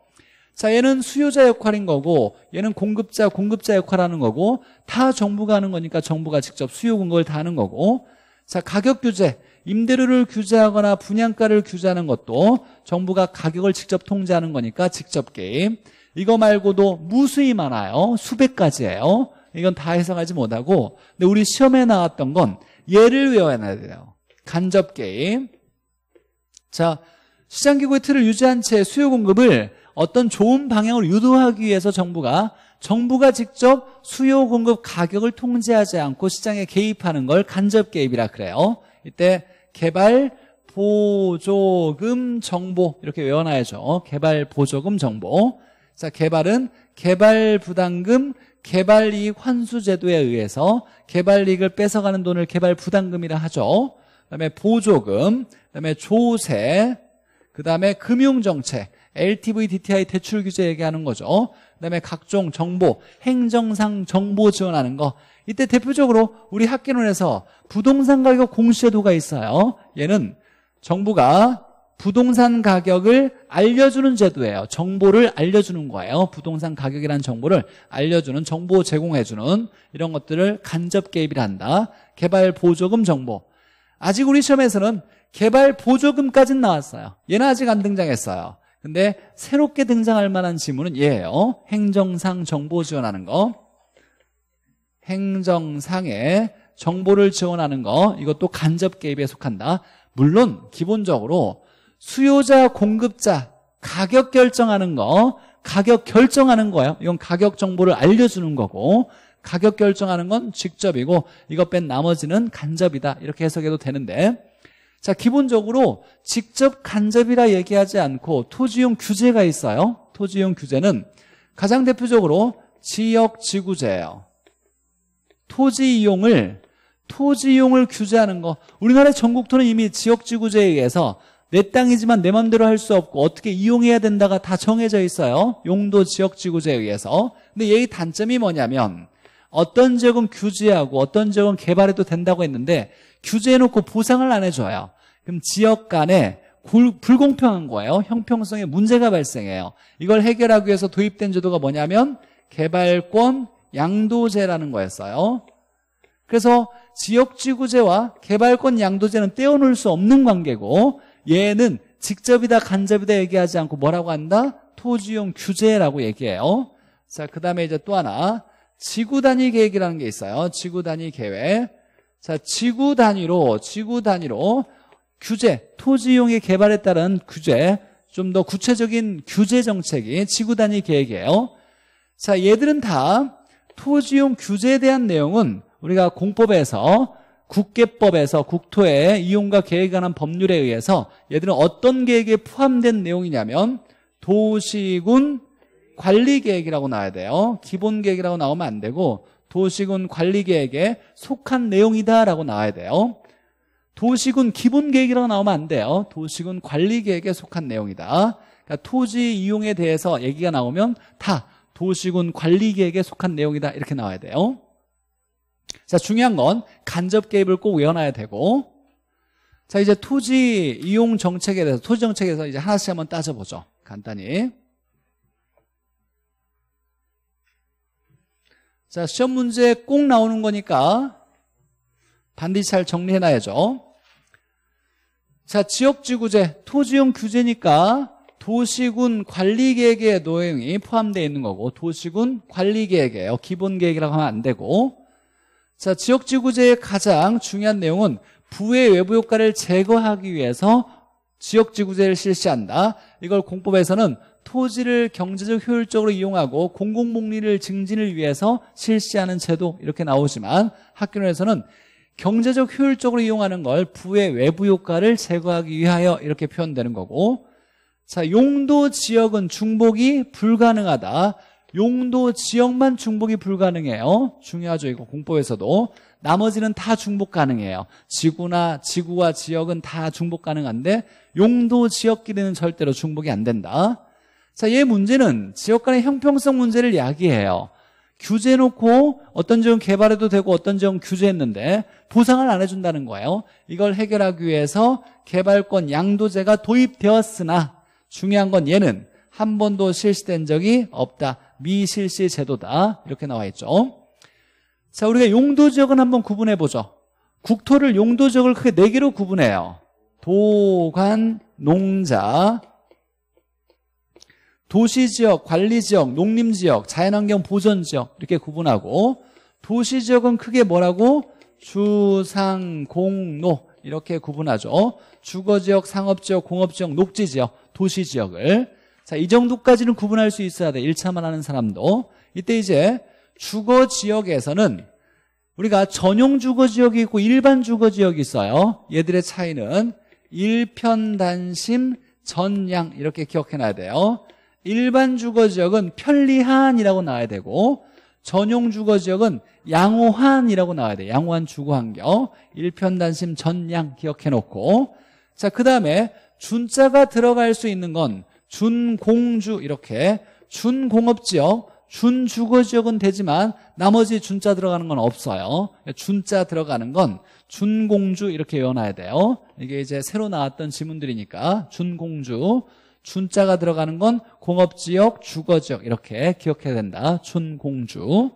자, 얘는 수요자 역할인 거고 얘는 공급자, 공급자 역할하는 거고 다 정부가 하는 거니까 정부가 직접 수요 공급을 다 하는 거고 자, 가격 규제. 임대료를 규제하거나 분양가를 규제하는 것도 정부가 가격을 직접 통제하는 거니까 직접 게임. 이거 말고도 무수히 많아요 수백 가지예요 이건 다 해석하지 못하고 근데 우리 시험에 나왔던 건 얘를 외워야 돼요 간접 게임. 자 시장기구의 틀을 유지한 채 수요 공급을 어떤 좋은 방향으로 유도하기 위해서 정부가 정부가 직접 수요 공급 가격을 통제하지 않고 시장에 개입하는 걸 간접 개입이라 그래요 이때 개발 보조금 정보 이렇게 외워놔야죠. 개발 보조금 정보. 자, 개발은 개발 부담금 개발 이익 환수 제도에 의해서 개발 이익을 뺏어가는 돈을 개발 부담금이라 하죠. 그다음에 보조금, 그다음에 조세, 그다음에 금융 정책, LTV, DTI 대출 규제 얘기하는 거죠. 그다음에 각종 정보, 행정상 정보 지원하는 거 이때 대표적으로 우리 학계론에서 부동산 가격 공시제도가 있어요. 얘는 정부가 부동산 가격을 알려주는 제도예요. 정보를 알려주는 거예요. 부동산 가격이라는 정보를 알려주는 정보 제공해주는 이런 것들을 간접 개입이라 한다. 개발 보조금 정보. 아직 우리 시험에서는 개발 보조금까지는 나왔어요. 얘는 아직 안 등장했어요. 근데 새롭게 등장할 만한 지문은 얘예요. 행정상 정보 지원하는 거. 행정상의 정보를 지원하는 거 이것도 간접 개입에 속한다. 물론 기본적으로 수요자 공급자 가격 결정하는 거 가격 결정하는 거예요. 이건 가격 정보를 알려주는 거고 가격 결정하는 건 직접이고 이것 뺀 나머지는 간접이다 이렇게 해석해도 되는데 자 기본적으로 직접 간접이라 얘기하지 않고 토지용 규제가 있어요 토지용 규제는 가장 대표적으로 지역 지구제예요 토지 이용을 토지 이용을 규제하는 거 우리나라 전국토는 이미 지역지구제에 의해서 내 땅이지만 내맘대로할 수 없고 어떻게 이용해야 된다가 다 정해져 있어요 용도 지역지구제에 의해서 근데 얘의 단점이 뭐냐면 어떤 지역은 규제하고 어떤 지역은 개발해도 된다고 했는데 규제해놓고 보상을 안 해줘요 그럼 지역 간에 불공평한 거예요 형평성에 문제가 발생해요 이걸 해결하기 위해서 도입된 제도가 뭐냐면 개발권 양도제라는 거였어요. 그래서 지역지구제와 개발권 양도제는 떼어놓을 수 없는 관계고 얘는 직접이다 간접이다 얘기하지 않고 뭐라고 한다? 토지용 규제라고 얘기해요. 자, 그 다음에 이제 또 하나 지구 단위 계획이라는 게 있어요. 지구 단위 계획. 자, 지구 단위로 지구 단위로 규제, 토지용의 개발에 따른 규제, 좀 더 구체적인 규제 정책이 지구 단위 계획이에요. 자, 얘들은 다 토지용 규제에 대한 내용은 우리가 공법에서 국계법에서 국토의 이용과 계획에 관한 법률에 의해서 얘들은 어떤 계획에 포함된 내용이냐면 도시군 관리계획이라고 나와야 돼요 기본계획이라고 나오면 안 되고 도시군 관리계획에 속한 내용이다라고 나와야 돼요 도시군 기본계획이라고 나오면 안 돼요 도시군 관리계획에 속한 내용이다 그러니까 토지 이용에 대해서 얘기가 나오면 다 도시군 관리계획에 속한 내용이다 이렇게 나와야 돼요 자 중요한 건 간접 개입을 꼭 외워놔야 되고 자 이제 토지 이용 정책에 대해서 토지 정책에서 이제 하나씩 한번 따져보죠 간단히 자 시험 문제 꼭 나오는 거니까 반드시 잘 정리해놔야죠 자 지역지구제 토지용 규제니까 도시군 관리계획의 노용이 포함되어 있는 거고 도시군 관리계획이에요. 어, 기본계획이라고 하면 안 되고 자 지역지구제의 가장 중요한 내용은 부의 외부 효과를 제거하기 위해서 지역지구제를 실시한다. 이걸 공법에서는 토지를 경제적 효율적으로 이용하고 공공복리를 증진을 위해서 실시하는 제도 이렇게 나오지만 학교론에서는 경제적 효율적으로 이용하는 걸 부의 외부 효과를 제거하기 위하여 이렇게 표현되는 거고 자, 용도 지역은 중복이 불가능하다. 용도 지역만 중복이 불가능해요. 중요하죠. 이거 공법에서도. 나머지는 다 중복 가능해요. 지구나 지구와 지역은 다 중복 가능한데 용도 지역끼리는 절대로 중복이 안 된다. 자, 얘 문제는 지역 간의 형평성 문제를 야기해요. 규제 놓고 어떤 지역은 개발해도 되고 어떤 지역은 규제했는데 보상을 안 해준다는 거예요. 이걸 해결하기 위해서 개발권 양도제가 도입되었으나 중요한 건 얘는 한 번도 실시된 적이 없다. 미실시 제도다. 이렇게 나와 있죠. 자, 우리가 용도 지역은 한번 구분해 보죠. 국토를 용도 지역을 크게 네 개로 구분해요. 도관, 농자, 도시지역, 관리지역, 농림지역, 자연환경 보전지역 이렇게 구분하고 도시지역은 크게 뭐라고? 주상공노 이렇게 구분하죠 주거지역, 상업지역, 공업지역, 녹지지역 도시 지역을. 자, 이 정도까지는 구분할 수 있어야 돼. 1차만 하는 사람도. 이때 이제 주거 지역에서는 우리가 전용 주거 지역이 있고 일반 주거 지역이 있어요. 얘들의 차이는 일편단심 전량 이렇게 기억해놔야 돼요. 일반 주거 지역은 편리한이라고 나와야 되고 전용 주거 지역은 양호한이라고 나와야 돼. 양호한 주거 환경. 일편단심 전량 기억해 놓고 자, 그다음에 준자가 들어갈 수 있는 건 준공주 이렇게 준공업지역 준주거지역은 되지만 나머지 준자 들어가는 건 없어요 준자 들어가는 건 준공주 이렇게 외워놔야 돼요 이게 이제 새로 나왔던 지문들이니까 준공주 준자가 들어가는 건 공업지역 주거지역 이렇게 기억해야 된다 준공주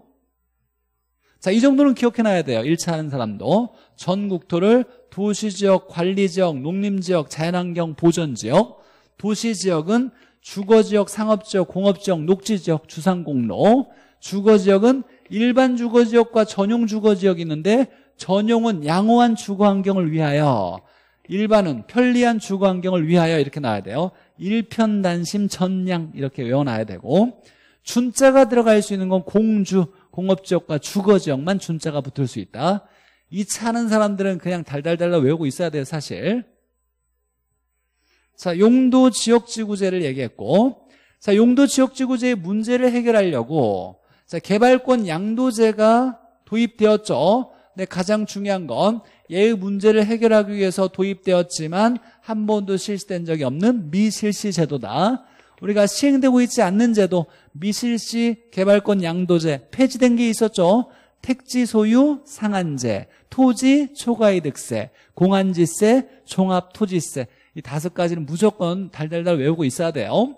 자, 이 정도는 기억해놔야 돼요. 1차 하는 사람도. 전 국토를 도시지역, 관리지역, 농림지역, 자연환경 보전지역, 도시지역은 주거지역, 상업지역, 공업지역, 녹지지역, 주상공로, 주거지역은 일반 주거지역과 전용 주거지역이 있는데 전용은 양호한 주거환경을 위하여 일반은 편리한 주거환경을 위하여 이렇게 나와야 돼요 일편단심 전량 이렇게 외워놔야 되고 준자가 들어갈 수 있는 건 공주 공업지역과 주거지역만 준자가 붙을 수 있다. 이차 하는 사람들은 그냥 달달달라 외우고 있어야 돼요 사실 자 용도 지역지구제를 얘기했고 자 용도 지역지구제의 문제를 해결하려고 자 개발권 양도제가 도입되었죠 근데 가장 중요한 건예의 문제를 해결하기 위해서 도입되었지만 한 번도 실시된 적이 없는 미실시 제도다 우리가 시행되고 있지 않는 제도 미실시 개발권 양도제 폐지된 게 있었죠. 택지 소유 상한제, 토지 초과이득세, 공안지세, 종합토지세 이 다섯 가지는 무조건 달달달 외우고 있어야 돼요.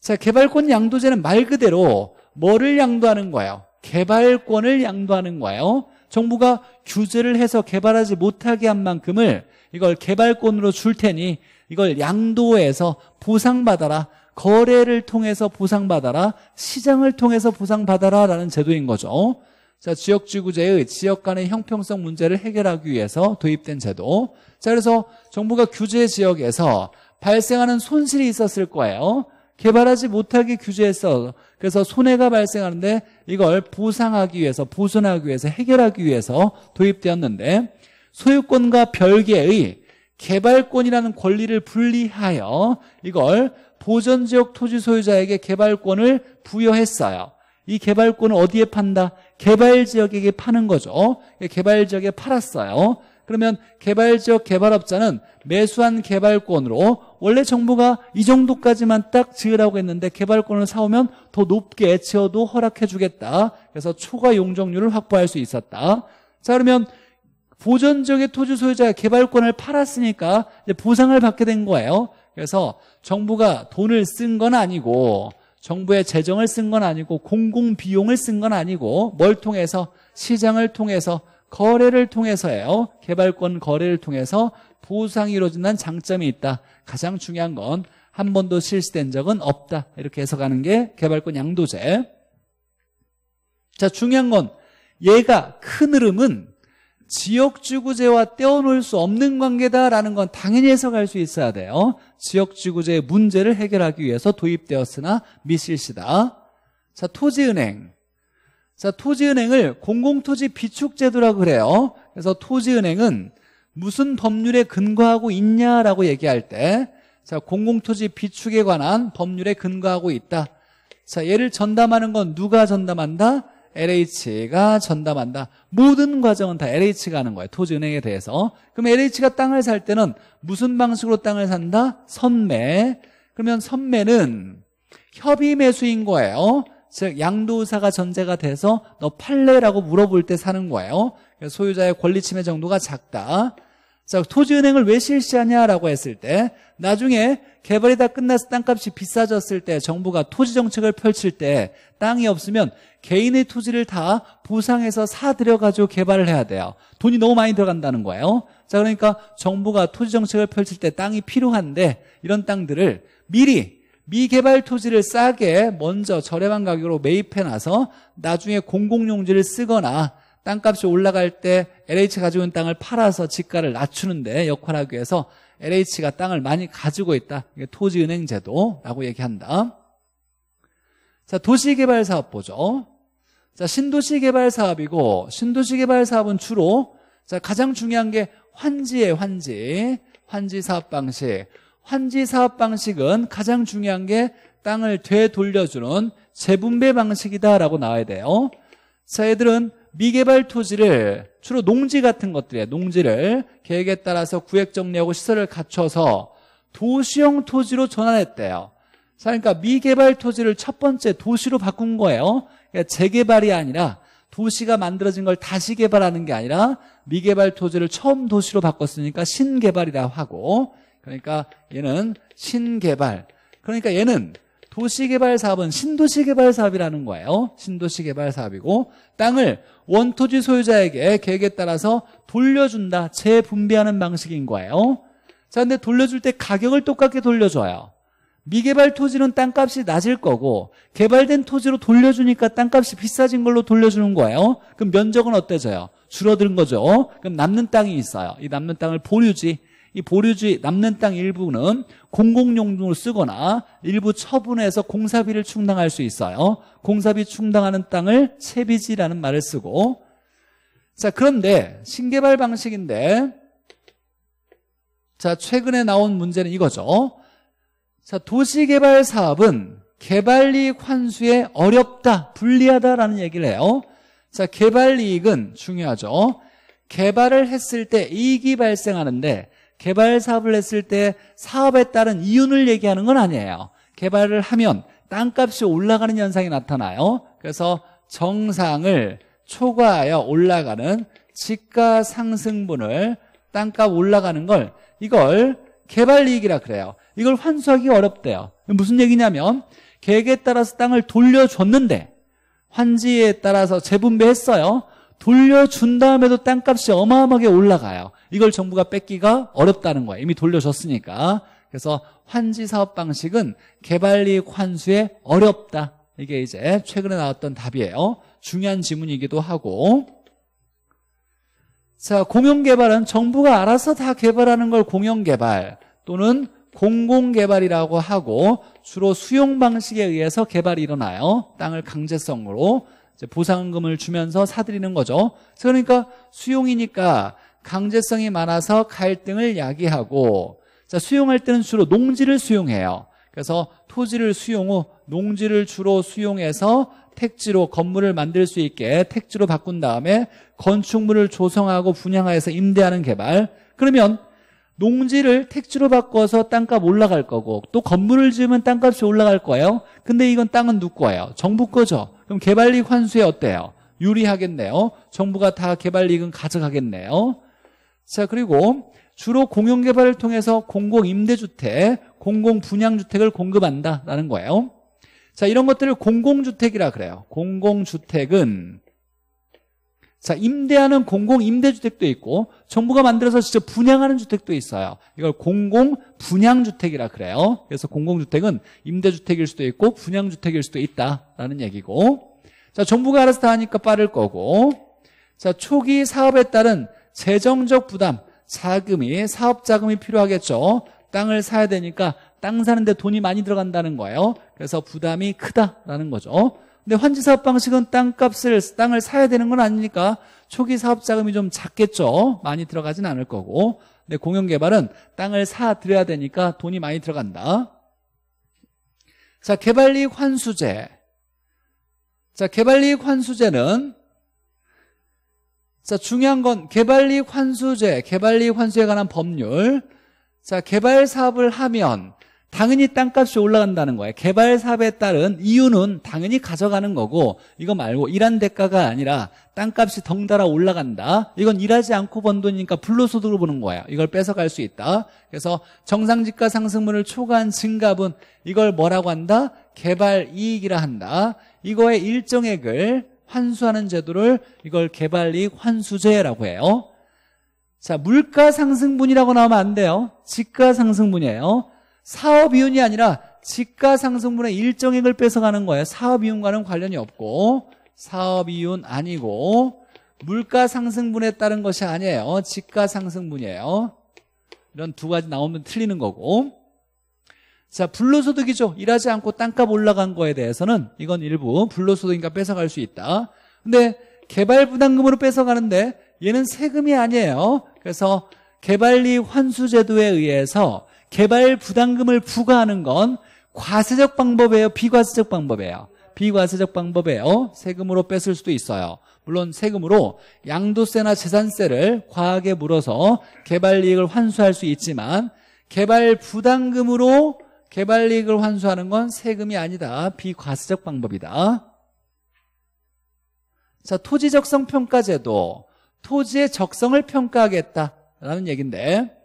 자, 개발권 양도제는 말 그대로 뭐를 양도하는 거예요? 개발권을 양도하는 거예요. 정부가 규제를 해서 개발하지 못하게 한 만큼을 이걸 개발권으로 줄 테니 이걸 양도해서 보상받아라. 거래를 통해서 보상받아라. 시장을 통해서 보상받아라. 라는 제도인 거죠. 자, 지역지구제의 지역 간의 형평성 문제를 해결하기 위해서 도입된 제도. 자, 그래서 정부가 규제 지역에서 발생하는 손실이 있었을 거예요. 개발하지 못하게 규제했어. 그래서 손해가 발생하는데 이걸 보상하기 위해서, 보존하기 위해서, 해결하기 위해서 도입되었는데 소유권과 별개의 개발권이라는 권리를 분리하여 이걸 보전지역 토지 소유자에게 개발권을 부여했어요. 이 개발권을 어디에 판다? 개발지역에게 파는 거죠. 개발지역에 팔았어요. 그러면 개발지역 개발업자는 매수한 개발권으로 원래 정부가 이 정도까지만 딱 지으라고 했는데 개발권을 사오면 더 높게 지어도 허락해주겠다. 그래서 초과 용적률을 확보할 수 있었다. 자 그러면 보전적의 토지 소유자가 개발권을 팔았으니까 보상을 받게 된 거예요. 그래서 정부가 돈을 쓴 건 아니고 정부의 재정을 쓴 건 아니고 공공 비용을 쓴 건 아니고 뭘 통해서 시장을 통해서 거래를 통해서예요. 개발권 거래를 통해서 보상이 이루어진다는 장점이 있다. 가장 중요한 건 한 번도 실시된 적은 없다. 이렇게 해서가는게 개발권 양도제. 자, 중요한 건 얘가 큰 흐름은 지역지구제와 떼어놓을 수 없는 관계다라는 건 당연히 해석할 수 있어야 돼요. 지역지구제의 문제를 해결하기 위해서 도입되었으나 미실시다. 자, 토지은행. 자, 토지은행을 공공토지 비축제도라고 그래요. 그래서 토지은행은 무슨 법률에 근거하고 있냐라고 얘기할 때, 자, 공공토지 비축에 관한 법률에 근거하고 있다. 자, 얘를 전담하는 건 누가 전담한다? LH가 전담한다. 모든 과정은 다 LH가 하는 거예요. 토지은행에 대해서. 그럼 LH가 땅을 살 때는 무슨 방식으로 땅을 산다? 선매. 그러면 선매는 협의 매수인 거예요. 즉 양도의사가 전제가 돼서 너 팔래라고 물어볼 때 사는 거예요. 소유자의 권리침해 정도가 작다. 자, 토지은행을 왜 실시하냐라고 했을 때 나중에 개발이 다 끝나서 땅값이 비싸졌을 때 정부가 토지 정책을 펼칠 때 땅이 없으면 개인의 토지를 다 보상해서 사들여가지고 개발을 해야 돼요 돈이 너무 많이 들어간다는 거예요 자 그러니까 정부가 토지 정책을 펼칠 때 땅이 필요한데 이런 땅들을 미리 미개발 토지를 싸게 먼저 저렴한 가격으로 매입해놔서 나중에 공공용지를 쓰거나 땅값이 올라갈 때 LH 가지고 있는 땅을 팔아서 집가를 낮추는데 역할하기 위해서 LH가 땅을 많이 가지고 있다. 이게 토지은행제도라고 얘기한다. 자, 도시개발사업 보죠. 자, 신도시 개발 사업이고 신도시 개발 사업은 주로 자, 가장 중요한 게 환지의 환지. 환지 사업 방식. 환지 사업 방식은 가장 중요한 게 땅을 되돌려주는 재분배 방식이다라고 나와야 돼요. 자, 얘들은 미개발 토지를 주로 농지 같은 것들에 이요 농지를 계획에 따라서 구획 정리하고 시설을 갖춰서 도시형 토지로 전환했대요. 자, 그러니까 미개발 토지를 첫 번째 도시로 바꾼 거예요. 그러니까 재개발이 아니라 도시가 만들어진 걸 다시 개발하는 게 아니라 미개발 토지를 처음 도시로 바꿨으니까 신개발이라 고 하고 그러니까 얘는 신개발 그러니까 얘는 도시개발 사업은 신도시개발 사업이라는 거예요 신도시개발 사업이고 땅을 원토지 소유자에게 계획에 따라서 돌려준다 재분배하는 방식인 거예요 자 근데 돌려줄 때 가격을 똑같게 돌려줘요 미개발 토지는 땅값이 낮을 거고 개발된 토지로 돌려주니까 땅값이 비싸진 걸로 돌려주는 거예요. 그럼 면적은 어때져요? 줄어든 거죠. 그럼 남는 땅이 있어요. 이 남는 땅을 보류지. 이 보류지 남는 땅 일부는 공공용으로 쓰거나 일부 처분해서 공사비를 충당할 수 있어요. 공사비 충당하는 땅을 채비지라는 말을 쓰고 자 그런데 신개발 방식인데 자 최근에 나온 문제는 이거죠. 자, 도시개발 사업은 개발이익 환수에 어렵다, 불리하다라는 얘기를 해요. 자, 개발이익은 중요하죠. 개발을 했을 때 이익이 발생하는데 개발 사업을 했을 때 사업에 따른 이윤을 얘기하는 건 아니에요. 개발을 하면 땅값이 올라가는 현상이 나타나요. 그래서 정상을 초과하여 올라가는 지가 상승분을 땅값 올라가는 걸 이걸 개발 이익이라 그래요. 이걸 환수하기 어렵대요. 무슨 얘기냐면 계획에 따라서 땅을 돌려줬는데 환지에 따라서 재분배했어요. 돌려준 다음에도 땅값이 어마어마하게 올라가요. 이걸 정부가 뺏기가 어렵다는 거예요. 이미 돌려줬으니까. 그래서 환지 사업 방식은 개발이익 환수에 어렵다. 이게 이제 최근에 나왔던 답이에요. 중요한 지문이기도 하고. 자, 공영개발은 정부가 알아서 다 개발하는 걸공영개발 또는 공공개발이라고 하고 주로 수용 방식에 의해서 개발이 일어나요. 땅을 강제성으로 보상금을 주면서 사들이는 거죠. 그러니까 수용이니까 강제성이 많아서 갈등을 야기하고 자, 수용할 때는 주로 농지를 수용해요. 그래서 토지를 수용 후 농지를 주로 수용해서 택지로 건물을 만들 수 있게 택지로 바꾼 다음에 건축물을 조성하고 분양하여서 임대하는 개발 그러면 농지를 택지로 바꿔서 땅값 올라갈 거고 또 건물을 지으면 땅값이 올라갈 거예요. 근데 이건 땅은 누구 거예요? 정부 거죠. 그럼 개발이익 환수에 어때요? 유리하겠네요. 정부가 다 개발이익은 가져가겠네요. 자 그리고 주로 공용개발을 통해서 공공임대주택, 공공분양주택을 공급한다라는 거예요. 자 이런 것들을 공공주택이라 그래요. 공공주택은 자, 임대하는 공공 임대주택도 있고 정부가 만들어서 직접 분양하는 주택도 있어요. 이걸 공공 분양주택이라 그래요. 그래서 공공주택은 임대주택일 수도 있고 분양주택일 수도 있다라는 얘기고 자, 정부가 알아서 다 하니까 빠를 거고 자, 초기 사업에 따른 재정적 부담, 자금이 사업 자금이 필요하겠죠. 땅을 사야 되니까 땅 사는데 돈이 많이 들어간다는 거예요. 그래서 부담이 크다라는 거죠. 근데 환지 사업 방식은 땅값을 땅을 사야 되는 건 아니니까 초기 사업 자금이 좀 작겠죠. 많이 들어가진 않을 거고. 근데 공영 개발은 땅을 사 들여야 되니까 돈이 많이 들어간다. 자, 개발 이익 환수제. 자, 개발 이익 환수제는 자, 중요한 건 개발 이익 환수제, 개발 이익 환수에 관한 법률. 자, 개발 사업을 하면 당연히 땅값이 올라간다는 거예요. 개발 사업에 따른 이유는 당연히 가져가는 거고 이거 말고 일한 대가가 아니라 땅값이 덩달아 올라간다. 이건 일하지 않고 번 돈이니까 불로소득으로 보는 거예요. 이걸 뺏어갈 수 있다. 그래서 정상지가 상승분을 초과한 증가분 이걸 뭐라고 한다? 개발 이익이라 한다. 이거의 일정액을 환수하는 제도를 이걸 개발 이익 환수제라고 해요. 자, 물가 상승분이라고 나오면 안 돼요. 지가 상승분이에요. 사업 이윤이 아니라 지가 상승분의 일정액을 뺏어가는 거예요. 사업 이윤과는 관련이 없고 사업 이윤 아니고 물가 상승분에 따른 것이 아니에요. 지가 상승분이에요. 이런 두 가지 나오면 틀리는 거고 자 불로소득이죠. 일하지 않고 땅값 올라간 거에 대해서는 이건 일부 불로소득이니까 뺏어갈 수 있다. 근데 개발부담금으로 뺏어가는데 얘는 세금이 아니에요. 그래서 개발리 환수제도에 의해서 개발 부담금을 부과하는 건 과세적 방법이에요? 비과세적 방법이에요? 비과세적 방법이에요. 세금으로 뺐을 수도 있어요. 물론 세금으로 양도세나 재산세를 과하게 물어서 개발이익을 환수할 수 있지만 개발 부담금으로 개발이익을 환수하는 건 세금이 아니다. 비과세적 방법이다. 자, 토지적성 평가제도 토지의 적성을 평가하겠다라는 얘기인데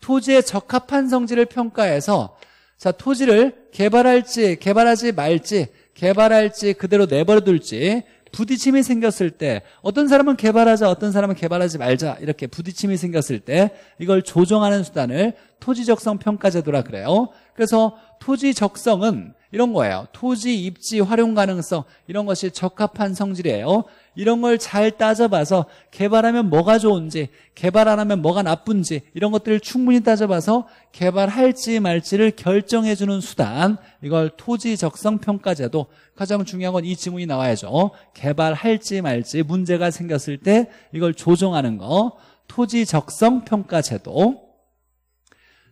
토지에 적합한 성질을 평가해서 자 토지를 개발할지 개발하지 말지 개발할지 그대로 내버려둘지 부딪힘이 생겼을 때 어떤 사람은 개발하자 어떤 사람은 개발하지 말자 이렇게 부딪힘이 생겼을 때 이걸 조정하는 수단을 토지적성 평가제도라 그래요 그래서 토지적성은 이런 거예요 토지 입지 활용 가능성 이런 것이 적합한 성질이에요 이런 걸 잘 따져봐서 개발하면 뭐가 좋은지 개발 안 하면 뭐가 나쁜지 이런 것들을 충분히 따져봐서 개발할지 말지를 결정해주는 수단 이걸 토지적성평가제도 가장 중요한 건 이 지문이 나와야죠 개발할지 말지 문제가 생겼을 때 이걸 조정하는 거 토지적성평가제도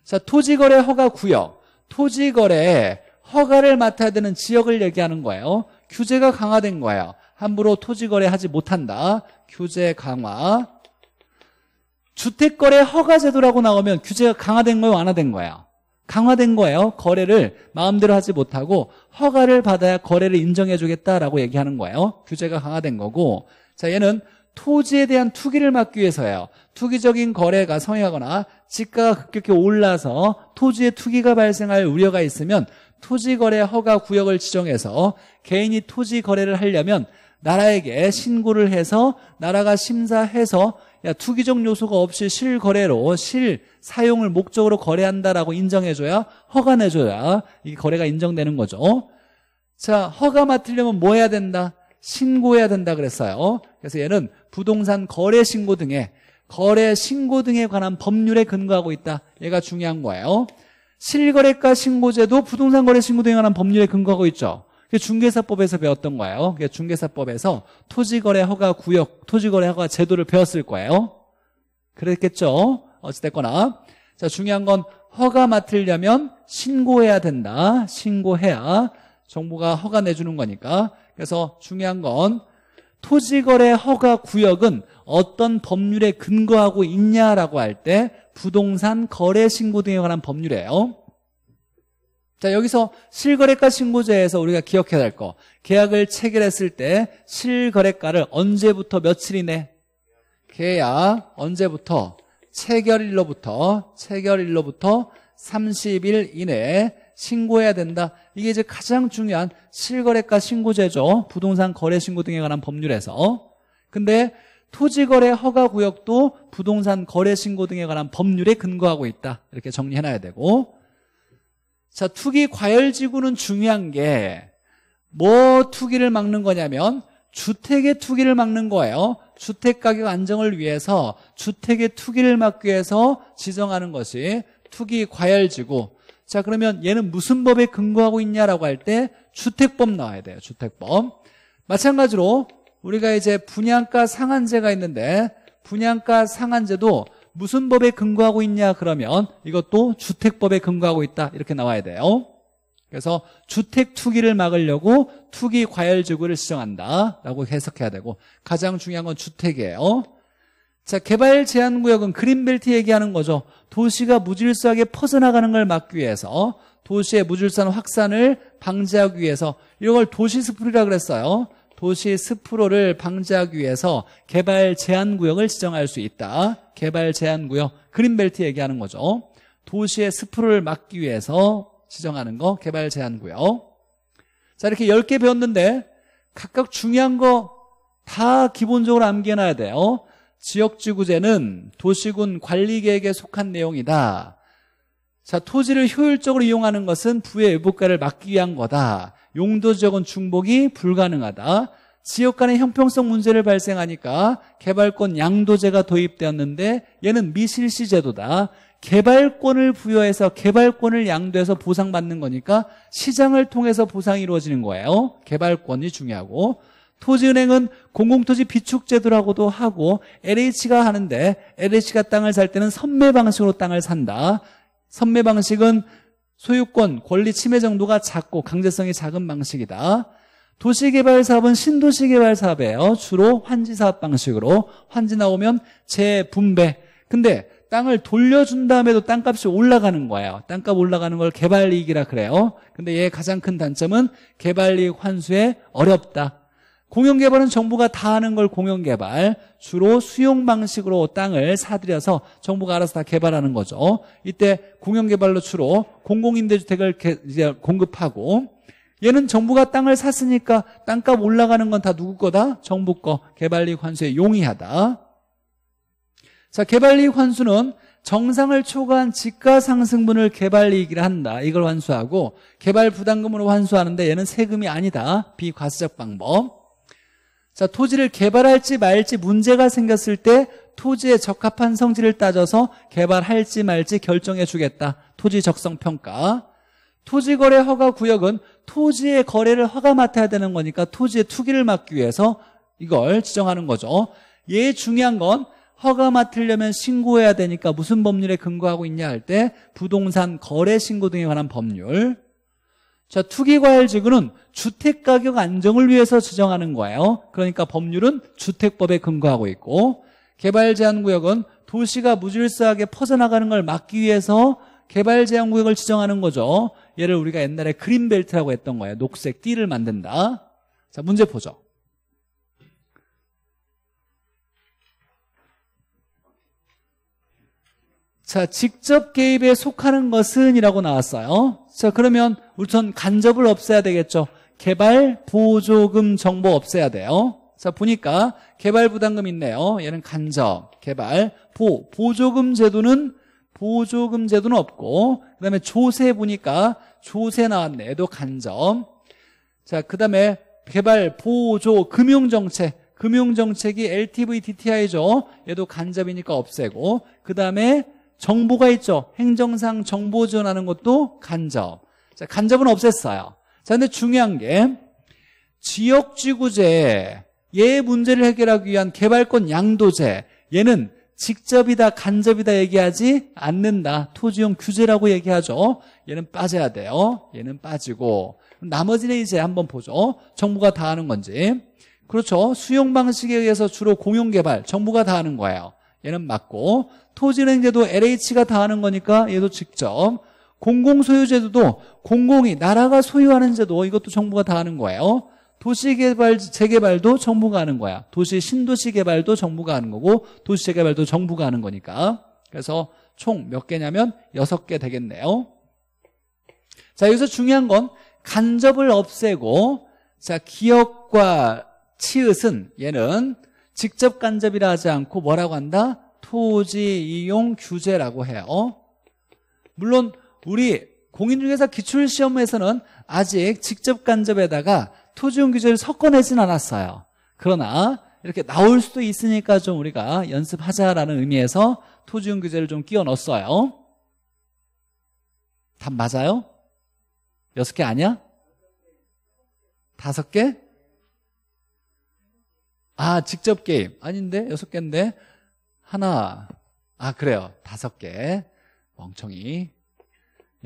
자 토지거래 허가구역 토지거래 허가를 맡아야 되는 지역을 얘기하는 거예요 규제가 강화된 거예요 함부로 토지거래 하지 못한다. 규제 강화. 주택거래 허가제도라고 나오면 규제가 강화된 거예요? 완화된 거예요? 강화된 거예요. 거래를 마음대로 하지 못하고 허가를 받아야 거래를 인정해주겠다라고 얘기하는 거예요. 규제가 강화된 거고 자 얘는 토지에 대한 투기를 막기 위해서예요. 투기적인 거래가 성행하거나 집가가 급격히 올라서 토지에 투기가 발생할 우려가 있으면 토지거래 허가 구역을 지정해서 개인이 토지 거래를 하려면 나라에게 신고를 해서 나라가 심사해서 야, 투기적 요소가 없이 실거래로 실사용을 목적으로 거래한다라고 인정해줘야 허가내줘야 이 거래가 인정되는 거죠. 자, 허가 맡으려면 뭐 해야 된다? 신고해야 된다 그랬어요. 그래서 얘는 부동산 거래 신고 등에 거래 신고 등에 관한 법률에 근거하고 있다. 얘가 중요한 거예요. 실거래가 신고제도 부동산 거래 신고 등에 관한 법률에 근거하고 있죠. 중개사법에서 배웠던 거예요. 중개사법에서 토지거래 허가 구역, 토지거래 허가 제도를 배웠을 거예요. 그랬겠죠? 어찌됐거나. 자, 중요한 건 허가 맡으려면 신고해야 된다. 신고해야 정부가 허가 내주는 거니까. 그래서 중요한 건 토지거래 허가 구역은 어떤 법률에 근거하고 있냐라고 할 때 부동산 거래 신고 등에 관한 법률이에요. 자, 여기서 실거래가 신고제에서 우리가 기억해야 될 거. 계약을 체결했을 때 실거래가를 언제부터 며칠 이내? 계약 언제부터? 체결일로부터 체결일로부터 30일 이내에 신고해야 된다. 이게 이제 가장 중요한 실거래가 신고제죠. 부동산 거래 신고 등에 관한 법률에서. 근데 토지거래 허가구역도 부동산 거래 신고 등에 관한 법률에 근거하고 있다. 이렇게 정리해놔야 되고 자, 투기 과열 지구는 중요한 게 뭐 투기를 막는 거냐면 주택의 투기를 막는 거예요. 주택 가격 안정을 위해서 주택의 투기를 막기 위해서 지정하는 것이 투기 과열 지구. 자, 그러면 얘는 무슨 법에 근거하고 있냐라고 할 때 주택법 나와야 돼요. 주택법. 마찬가지로 우리가 이제 분양가 상한제가 있는데 분양가 상한제도 무슨 법에 근거하고 있냐 그러면 이것도 주택법에 근거하고 있다 이렇게 나와야 돼요 그래서 주택 투기를 막으려고 투기 과열 지구를 지정한다라고 해석해야 되고 가장 중요한 건 주택이에요 자 개발 제한구역은 그린벨트 얘기하는 거죠 도시가 무질서하게 퍼져나가는 걸 막기 위해서 도시의 무질서한 확산을 방지하기 위해서 이걸 도시 스프리라 그랬어요 도시 스프로를 방지하기 위해서 개발 제한 구역을 지정할 수 있다. 개발 제한 구역, 그린벨트 얘기하는 거죠. 도시의 스프로를 막기 위해서 지정하는 거 개발 제한 구역. 자, 이렇게 10개 배웠는데 각각 중요한 거 다 기본적으로 암기해놔야 돼요. 지역지구제는 도시군 관리계획에 속한 내용이다. 자, 토지를 효율적으로 이용하는 것은 부의 외부가를 막기 위한 거다. 용도적인 중복이 불가능하다. 지역 간의 형평성 문제를 발생하니까 개발권 양도제가 도입되었는데 얘는 미실시 제도다. 개발권을 부여해서 개발권을 양도해서 보상받는 거니까 시장을 통해서 보상이 이루어지는 거예요. 개발권이 중요하고 토지은행은 공공토지 비축제도라고도 하고 LH가 하는데 LH가 땅을 살 때는 선매 방식으로 땅을 산다. 선매 방식은 소유권, 권리 침해 정도가 작고 강제성이 작은 방식이다. 도시개발 사업은 신도시 개발 사업이에요. 주로 환지 사업 방식으로 환지 나오면 재분배. 근데 땅을 돌려준 다음에도 땅값이 올라가는 거예요. 땅값 올라가는 걸 개발이익이라 그래요. 근데 얘 가장 큰 단점은 개발이익 환수에 어렵다. 공영개발은 정부가 다 하는 걸 공영개발 주로 수용 방식으로 땅을 사들여서 정부가 알아서 다 개발하는 거죠 이때 공영개발로 주로 공공임대주택을 공급하고 얘는 정부가 땅을 샀으니까 땅값 올라가는 건 다 누구 거다? 정부 거 개발이익 환수에 용이하다 자 개발이익 환수는 정상을 초과한 지가 상승분을 개발이익이라 한다 이걸 환수하고 개발 부담금으로 환수하는데 얘는 세금이 아니다 비과세적 방법 자, 토지를 개발할지 말지 문제가 생겼을 때토지에 적합한 성질을 따져서 개발할지 말지 결정해 주겠다. 토지 적성 평가. 토지 거래 허가 구역은 토지의 거래를 허가 맡아야 되는 거니까 토지의 투기를 막기 위해서 이걸 지정하는 거죠. 얘 중요한 건 허가 맡으려면 신고해야 되니까 무슨 법률에 근거하고 있냐 할 때 부동산 거래 신고 등에 관한 법률 자, 투기과열지구는 주택가격 안정을 위해서 지정하는 거예요. 그러니까 법률은 주택법에 근거하고 있고 개발제한구역은 도시가 무질서하게 퍼져나가는 걸 막기 위해서 개발제한구역을 지정하는 거죠. 얘를 우리가 옛날에 그린벨트라고 했던 거예요. 녹색 띠를 만든다. 자, 문제 보죠. 자, 직접 개입에 속하는 것은 이라고 나왔어요. 자, 그러면 우선 간접을 없애야 되겠죠. 개발 보조금 정보 없애야 돼요. 자, 보니까 개발 부담금 있네요. 얘는 간접, 개발, 보, 보조금 제도는 보조금 제도는 없고 그다음에 조세 보니까 조세 나왔네. 얘도 간접. 자, 그다음에 개발 보조 금융 정책 금융정책이 LTV, DTI죠. 얘도 간접이니까 없애고 그 다음에 정보가 있죠. 행정상 정보 지원하는 것도 간접. 자, 간접은 없앴어요. 자, 근데 중요한 게 지역지구제 얘 문제를 해결하기 위한 개발권 양도제 얘는 직접이다 간접이다 얘기하지 않는다 토지용 규제라고 얘기하죠 얘는 빠져야 돼요 얘는 빠지고 나머지는 이제 한번 보죠 정부가 다 하는 건지 그렇죠 수용 방식에 의해서 주로 공용 개발 정부가 다 하는 거예요 얘는 맞고 토지은행제도 LH가 다 하는 거니까 얘도 직접 공공소유제도도 공공이 나라가 소유하는 제도 이것도 정부가 다 하는 거예요 도시개발 재개발도 정부가 하는 거야 도시 신도시 개발도 정부가 하는 거고 도시 재개발도 정부가 하는 거니까 그래서 총 몇 개냐면 6개 되겠네요 자 여기서 중요한 건 간접을 없애고 자 기업과 치읓은 얘는 직접 간접이라 하지 않고 뭐라고 한다? 토지 이용 규제라고 해요. 어? 물론 우리 공인중개사 기출시험에서는 아직 직접 간접에다가 토지 이용 규제를 섞어내진 않았어요. 그러나 이렇게 나올 수도 있으니까 좀 우리가 연습하자라는 의미에서 토지 이용 규제를 좀 끼워 넣었어요. 답 맞아요? 여섯 개 아니야? 다섯 개? 아, 직접 게임. 아닌데? 여섯 개인데? 하나. 아, 그래요. 다섯 개. 멍청이. 얘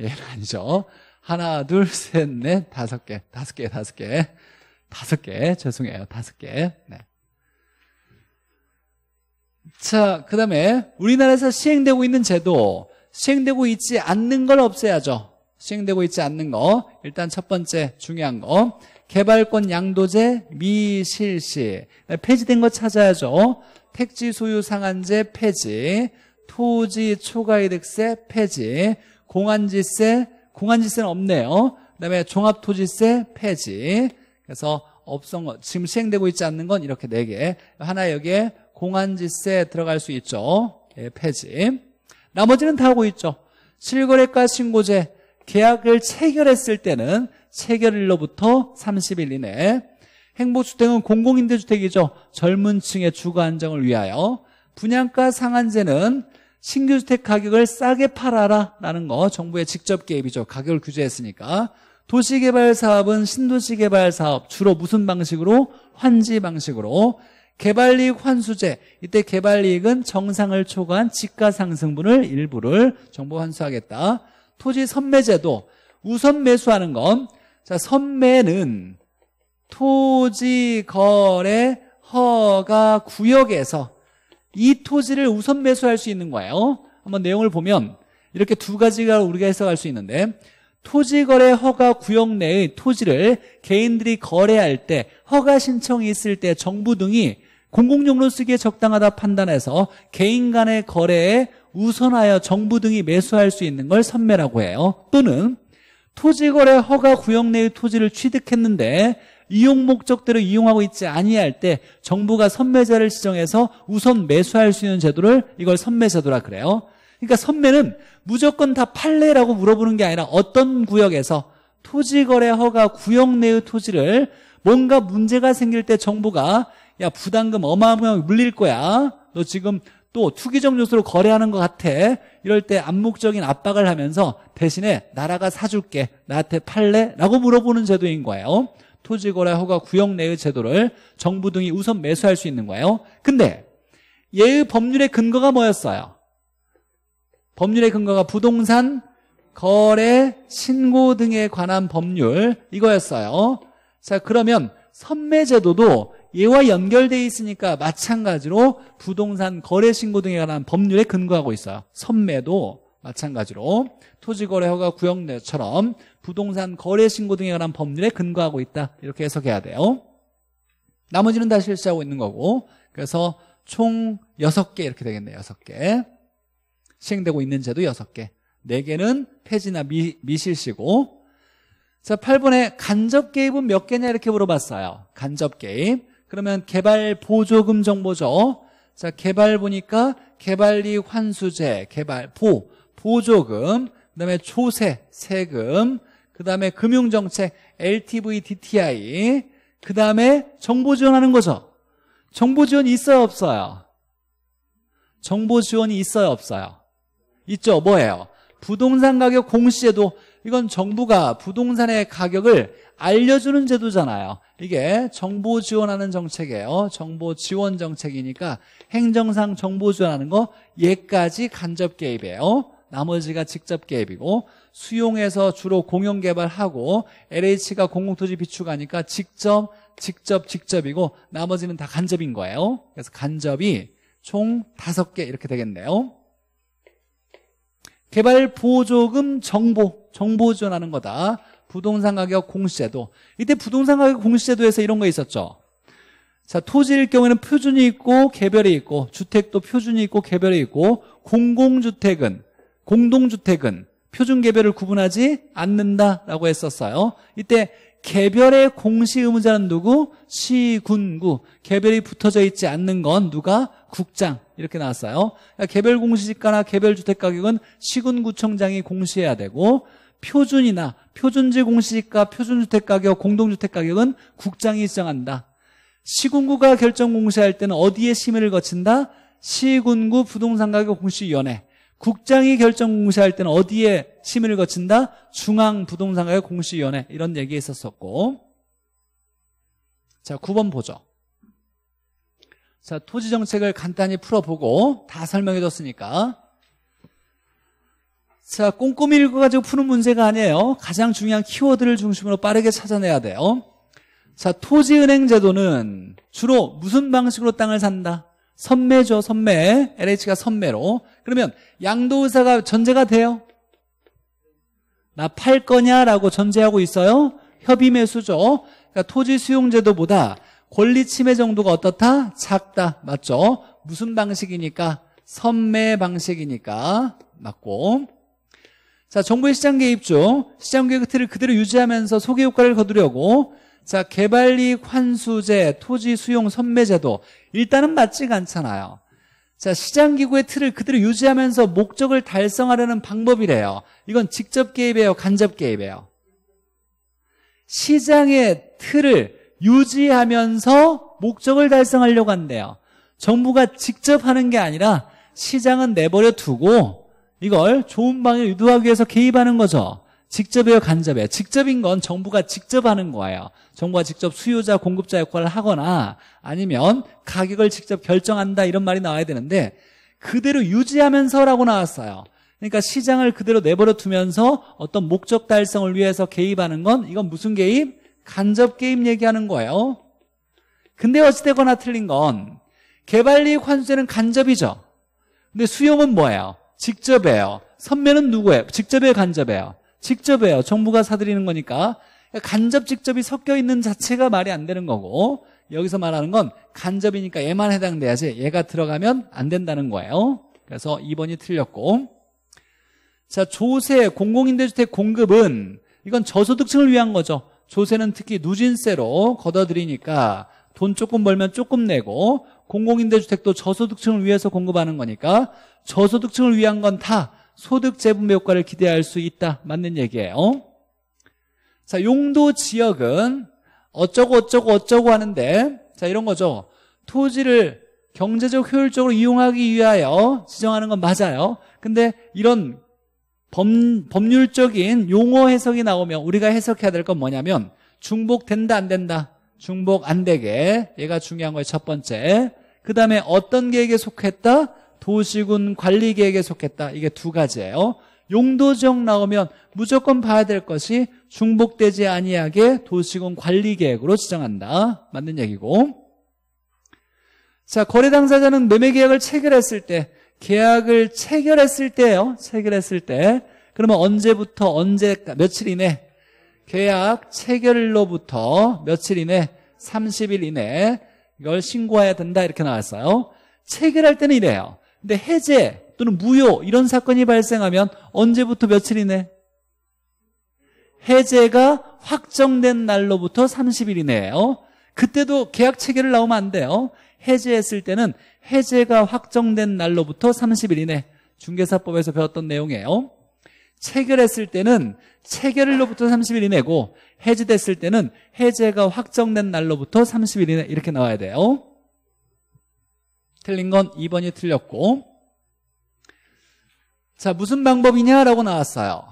예, <laughs> 아니죠. 하나, 둘, 셋, 넷, 다섯 개. 다섯 개, 다섯 개. 다섯 개. 죄송해요. 다섯 개. 네. 자, 그 다음에 우리나라에서 시행되고 있는 제도, 시행되고 있지 않는 걸 없애야죠. 시행되고 있지 않는 거. 일단 첫 번째 중요한 거. 개발권 양도제 미실시 폐지된 거 찾아야죠. 어? 택지 소유 상한제 폐지 토지 초과이득세 폐지 공안지세 공안지세는 없네요. 어? 그다음에 종합토지세 폐지 그래서 없성 지금 시행되고 있지 않는 건 이렇게 네개 하나 여기에 공안지세 들어갈 수 있죠. 예, 폐지 나머지는 다 하고 있죠. 실거래가 신고제 계약을 체결했을 때는 체결일로부터 30일 이내 행복주택은 공공임대주택이죠. 젊은 층의 주거 안정을 위하여 분양가 상한제는 신규주택 가격을 싸게 팔아라 라는 거 정부의 직접 개입이죠. 가격을 규제했으니까 도시개발 사업은 신도시 개발 사업 주로 무슨 방식으로? 환지 방식으로 개발이익 환수제 이때 개발이익은 정상을 초과한 지가 상승분을 일부를 정부 환수하겠다 토지 선매제도 우선 매수하는 건 자, 선매는 토지 거래 허가 구역에서 이 토지를 우선 매수할 수 있는 거예요. 한번 내용을 보면 이렇게 두 가지가 우리가 해석할 수 있는데 토지 거래 허가 구역 내의 토지를 개인들이 거래할 때 허가 신청이 있을 때 정부 등이 공공용로 쓰기에 적당하다 판단해서 개인 간의 거래에 우선하여 정부 등이 매수할 수 있는 걸 선매라고 해요. 또는 토지거래 허가 구역 내의 토지를 취득했는데 이용 목적대로 이용하고 있지 아니할 때 정부가 선매자를 지정해서 우선 매수할 수 있는 제도를 이걸 선매제도라 그래요. 그러니까 선매는 무조건 다 팔래라고 물어보는 게 아니라 어떤 구역에서 토지거래 허가 구역 내의 토지를 뭔가 문제가 생길 때 정부가 야 부담금 어마어마하게 물릴 거야. 너 지금 또 투기적 요소로 거래하는 것 같아 이럴 때 암묵적인 압박을 하면서 대신에 나라가 사줄게 나한테 팔래? 라고 물어보는 제도인 거예요 토지거래 허가 구역 내의 제도를 정부 등이 우선 매수할 수 있는 거예요 근데 예의 법률의 근거가 뭐였어요? 법률의 근거가 부동산 거래 신고 등에 관한 법률 이거였어요 자 그러면 선매제도도 얘와 연결돼 있으니까 마찬가지로 부동산 거래 신고 등에 관한 법률에 근거하고 있어요. 선매도 마찬가지로 토지거래 허가 구역내처럼 부동산 거래 신고 등에 관한 법률에 근거하고 있다. 이렇게 해석해야 돼요. 나머지는 다 실시하고 있는 거고 그래서 총 6개 이렇게 되겠네요. 6개. 시행되고 있는 제도 6개. 4개는 폐지나 미, 미실시고 자, 8번에 간접 개입은 몇 개냐 이렇게 물어봤어요. 간접 개입. 그러면 개발 보조금 정보죠. 자, 개발 보니까 개발리 환수제, 개발 보, 보조금, 그다음에 초세, 세금, 그다음에 금융 정책 LTV DTI, 그다음에 정보 지원하는 거죠. 정보 지원이 있어요, 없어요? 정보 지원이 있어요, 없어요? 있죠. 뭐예요? 부동산 가격 공시제도 이건 정부가 부동산의 가격을 알려주는 제도잖아요 이게 정보 지원하는 정책이에요. 어, 정보 지원 정책이니까 행정상 정보 지원하는 거 얘까지 간접 개입이에요. 어, 나머지가 직접 개입이고 수용해서 주로 공용 개발하고 LH가 공공토지 비축하니까 직접 직접 직접이고 나머지는 다 간접인 거예요. 그래서 간접이 총 다섯 개 이렇게 되겠네요. 개발 보조금 정보 정보 지원하는 거다. 부동산 가격 공시제도. 이때 부동산 가격 공시제도에서 이런 거 있었죠. 자, 토지일 경우에는 표준이 있고 개별이 있고 주택도 표준이 있고 개별이 있고 공공주택은 공동주택은 표준 개별을 구분하지 않는다라고 했었어요. 이때 개별의 공시 의무자는 누구? 시군구. 개별이 붙어져 있지 않는 건 누가? 국장. 이렇게 나왔어요. 그러니까 개별 공시지가나 개별 주택 가격은 시군구청장이 공시해야 되고 표준이나 표준지 공시지가, 표준주택 가격, 공동주택 가격은 국장이 지정한다. 시군구가 결정 공시할 때는 어디에 심의를 거친다? 시군구 부동산 가격 공시위원회. 국장이 결정 공시할 때는 어디에 심의를 거친다? 중앙 부동산 가격 공시위원회. 이런 얘기 있었었고. 자, 9번 보죠. 자, 토지 정책을 간단히 풀어보고 다 설명해 줬으니까 자, 꼼꼼히 읽어가지고 푸는 문제가 아니에요. 가장 중요한 키워드를 중심으로 빠르게 찾아내야 돼요. 자, 토지은행 제도는 주로 무슨 방식으로 땅을 산다? 선매죠, 선매. LH가 선매로. 그러면 양도의사가 전제가 돼요? 나 팔 거냐라고 전제하고 있어요. 협의 매수죠. 그러니까 토지 수용제도보다 권리 침해 정도가 어떻다? 작다. 맞죠? 무슨 방식이니까? 선매 방식이니까. 맞고. 자, 정부의 시장 개입죠. 시장 개입 틀을 그대로 유지하면서 소개 효과를 거두려고 자, 개발이익 환수제, 토지 수용 선매제도 일단은 맞지가 않잖아요. 자, 시장 기구의 틀을 그대로 유지하면서 목적을 달성하려는 방법이래요. 이건 직접 개입이에요, 간접 개입이에요. 시장의 틀을 유지하면서 목적을 달성하려고 한대요. 정부가 직접 하는 게 아니라 시장은 내버려 두고 이걸 좋은 방향 유도하기 위해서 개입하는 거죠. 직접이에요, 간접이에요? 직접인 건 정부가 직접 하는 거예요. 정부가 직접 수요자, 공급자 역할을 하거나 아니면 가격을 직접 결정한다 이런 말이 나와야 되는데 그대로 유지하면서라고 나왔어요. 그러니까 시장을 그대로 내버려 두면서 어떤 목적 달성을 위해서 개입하는 건 이건 무슨 개입? 간접 개입 얘기하는 거예요. 근데 어찌되거나 틀린 건 개발 이익 환수제는 간접이죠. 근데 수용은 뭐예요? 직접해요. 선매는 누구예요? 직접해요, 간접해요? 직접해요. 정부가 사들이는 거니까 그러니까 간접 직접이 섞여 있는 자체가 말이 안 되는 거고 여기서 말하는 건 간접이니까 얘만 해당돼야지 얘가 들어가면 안 된다는 거예요. 그래서 2번이 틀렸고 자 조세 공공임대주택 공급은 이건 저소득층을 위한 거죠. 조세는 특히 누진세로 걷어들이니까 돈 조금 벌면 조금 내고 공공임대주택도 저소득층을 위해서 공급하는 거니까 저소득층을 위한 건 다 소득 재분배 효과를 기대할 수 있다. 맞는 얘기예요. 자, 용도 지역은 어쩌고 어쩌고 어쩌고 하는데 자, 이런 거죠. 토지를 경제적 효율적으로 이용하기 위하여 지정하는 건 맞아요. 근데 이런 법, 법률적인 용어 해석이 나오면 우리가 해석해야 될 건 뭐냐면 중복된다 안 된다 중복 안 되게 얘가 중요한 거예요 첫 번째 그 다음에 어떤 계획에 속했다? 도시군 관리 계획에 속했다. 이게 두 가지예요. 용도 지역 나오면 무조건 봐야 될 것이 중복되지 아니하게 도시군 관리 계획으로 지정한다. 맞는 얘기고. 자, 거래 당사자는 매매 계약을 체결했을 때 계약을 체결했을 때요. 체결했을 때. 그러면 언제부터 언제 며칠 이내 계약 체결로부터 며칠 이내 30일 이내 이걸 신고해야 된다 이렇게 나왔어요. 체결할 때는 이래요. 근데 해제 또는 무효 이런 사건이 발생하면 언제부터 며칠 이내? 해제가 확정된 날로부터 30일 이내예요. 그때도 계약 체결을 나오면 안 돼요. 해제했을 때는 해제가 확정된 날로부터 30일 이내 중개사법에서 배웠던 내용이에요. 체결했을 때는 체결일로부터 30일 이내고 해제됐을 때는 해제가 확정된 날로부터 30일 이내 이렇게 나와야 돼요. 틀린 건 2번이 틀렸고 자 무슨 방법이냐라고 나왔어요.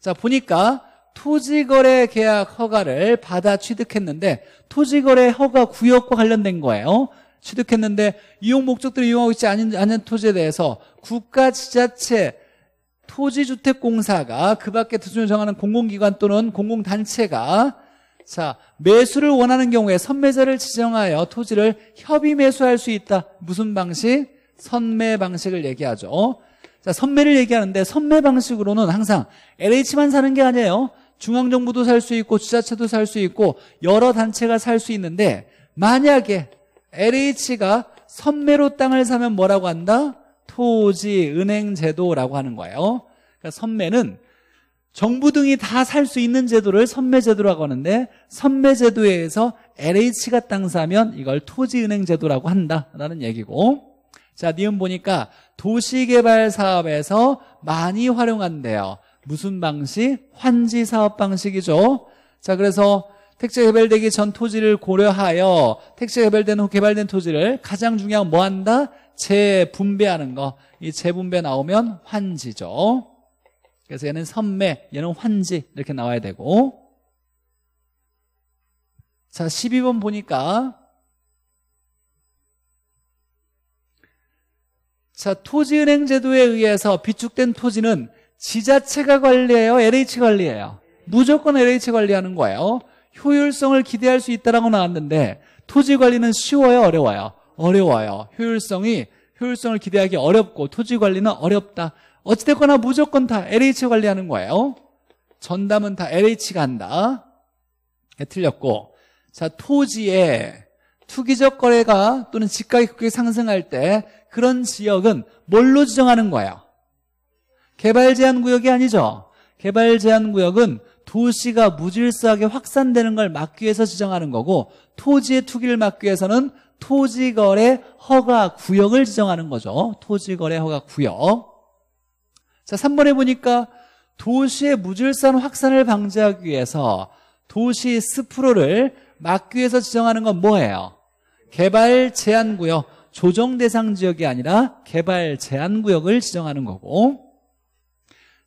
자 보니까 토지거래 계약 허가를 받아 취득했는데 토지거래 허가 구역과 관련된 거예요. 취득했는데 이용 목적들을 이용하고 있지 않은, 않은 토지에 대해서 국가 지자체 토지주택공사가 그 밖에 투자을 정하는 공공기관 또는 공공단체가 자 매수를 원하는 경우에 선매자를 지정하여 토지를 협의 매수할 수 있다 무슨 방식? 선매 방식을 얘기하죠 자 선매를 얘기하는데 선매 방식으로는 항상 LH만 사는 게 아니에요 중앙정부도 살 수 있고 지자체도 살 수 있고 여러 단체가 살 수 있는데 만약에 LH가 선매로 땅을 사면 뭐라고 한다? 토지, 은행 제도라고 하는 거예요. 그러니까 선매는 정부 등이 다 살 수 있는 제도를 선매제도라고 하는데 선매제도에 서 LH가 땅 사면 이걸 토지은행 제도라고 한다라는 얘기고 자 니은 보니까 도시개발 사업에서 많이 활용한대요 무슨 방식? 환지 사업 방식이죠 자 그래서 택지 개발되기 전 토지를 고려하여 택지 개발된 후 개발된 토지를 가장 중요한 뭐 한다? 재분배하는 거. 이 재분배 나오면 환지죠. 그래서 얘는 선매, 얘는 환지 이렇게 나와야 되고 자 12번 보니까 자 토지은행 제도에 의해서 비축된 토지는 지자체가 관리해요? LH 관리해요? 무조건 LH 관리하는 거예요 효율성을 기대할 수 있다라고 나왔는데 토지 관리는 쉬워요? 어려워요? 어려워요. 효율성이 효율성을 기대하기 어렵고 토지 관리는 어렵다. 어찌됐거나 무조건 다 LH 관리하는 거예요. 전담은 다 LH가 한다. 예, 틀렸고 자 토지에 투기적 거래가 또는 집가격이 상승할 때 그런 지역은 뭘로 지정하는 거예요? 개발 제한 구역이 아니죠. 개발 제한 구역은 도시가 무질서하게 확산되는 걸 막기 위해서 지정하는 거고 토지의 투기를 막기 위해서는 토지거래 허가 구역을 지정하는 거죠. 토지거래 허가 구역. 자, 3번에 보니까 도시의 무질산 확산을 방지하기 위해서 도시 스프로를 막기 위해서 지정하는 건 뭐예요? 개발 제한 구역, 조정 대상 지역이 아니라 개발 제한 구역을 지정하는 거고.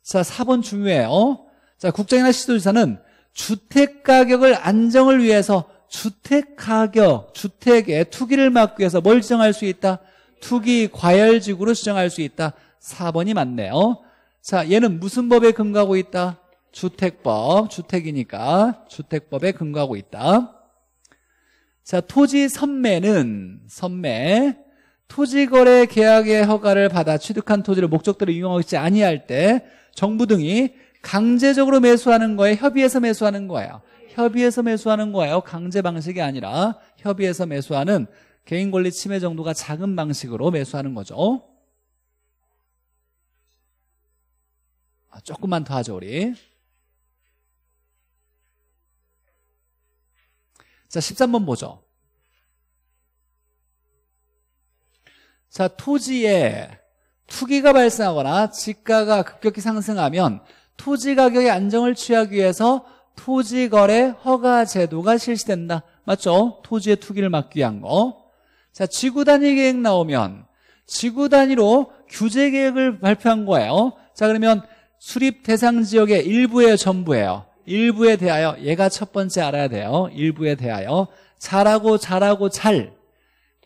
자, 4번 중요해요. 자, 국장이나 시도지사는 주택 가격을 안정을 위해서 주택 가격, 주택의 투기를 막기 위해서 뭘 지정할 수 있다? 투기 과열지구로 지정할 수 있다. 4번이 맞네요. 어? 자, 얘는 무슨 법에 근거하고 있다? 주택법, 주택이니까 주택법에 근거하고 있다. 자, 토지 선매는 선매 토지거래 계약의 허가를 받아 취득한 토지를 목적대로 이용하고 있지 아니할 때 정부 등이 강제적으로 매수하는 거에 협의해서 매수하는 거예요. 협의해서 매수하는 거예요. 강제 방식이 아니라 협의해서 매수하는 개인 권리 침해 정도가 작은 방식으로 매수하는 거죠. 아, 조금만 더 하죠, 우리. 자, 13번 보죠. 자, 토지에 투기가 발생하거나 지가가 급격히 상승하면 토지 가격의 안정을 취하기 위해서 토지거래 허가 제도가 실시된다. 맞죠? 토지의 투기를 막기 위한 거. 자, 지구 단위 계획 나오면 지구 단위로 규제 계획을 발표한 거예요. 자, 그러면 수립 대상 지역의 일부에 전부예요? 일부에 대하여 얘가 첫 번째 알아야 돼요. 일부에 대하여 잘하고 잘하고 잘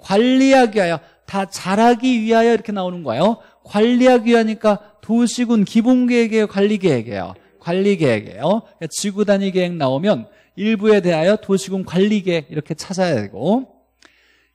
관리하기 위하여 다 잘하기 위하여 이렇게 나오는 거예요. 관리하기 위하니까 도시군 기본계획의 관리계획이에요. 관리계획이에요. 그러니까 지구 단위 계획 나오면 일부에 대하여 도시군 관리계획 이렇게 찾아야 되고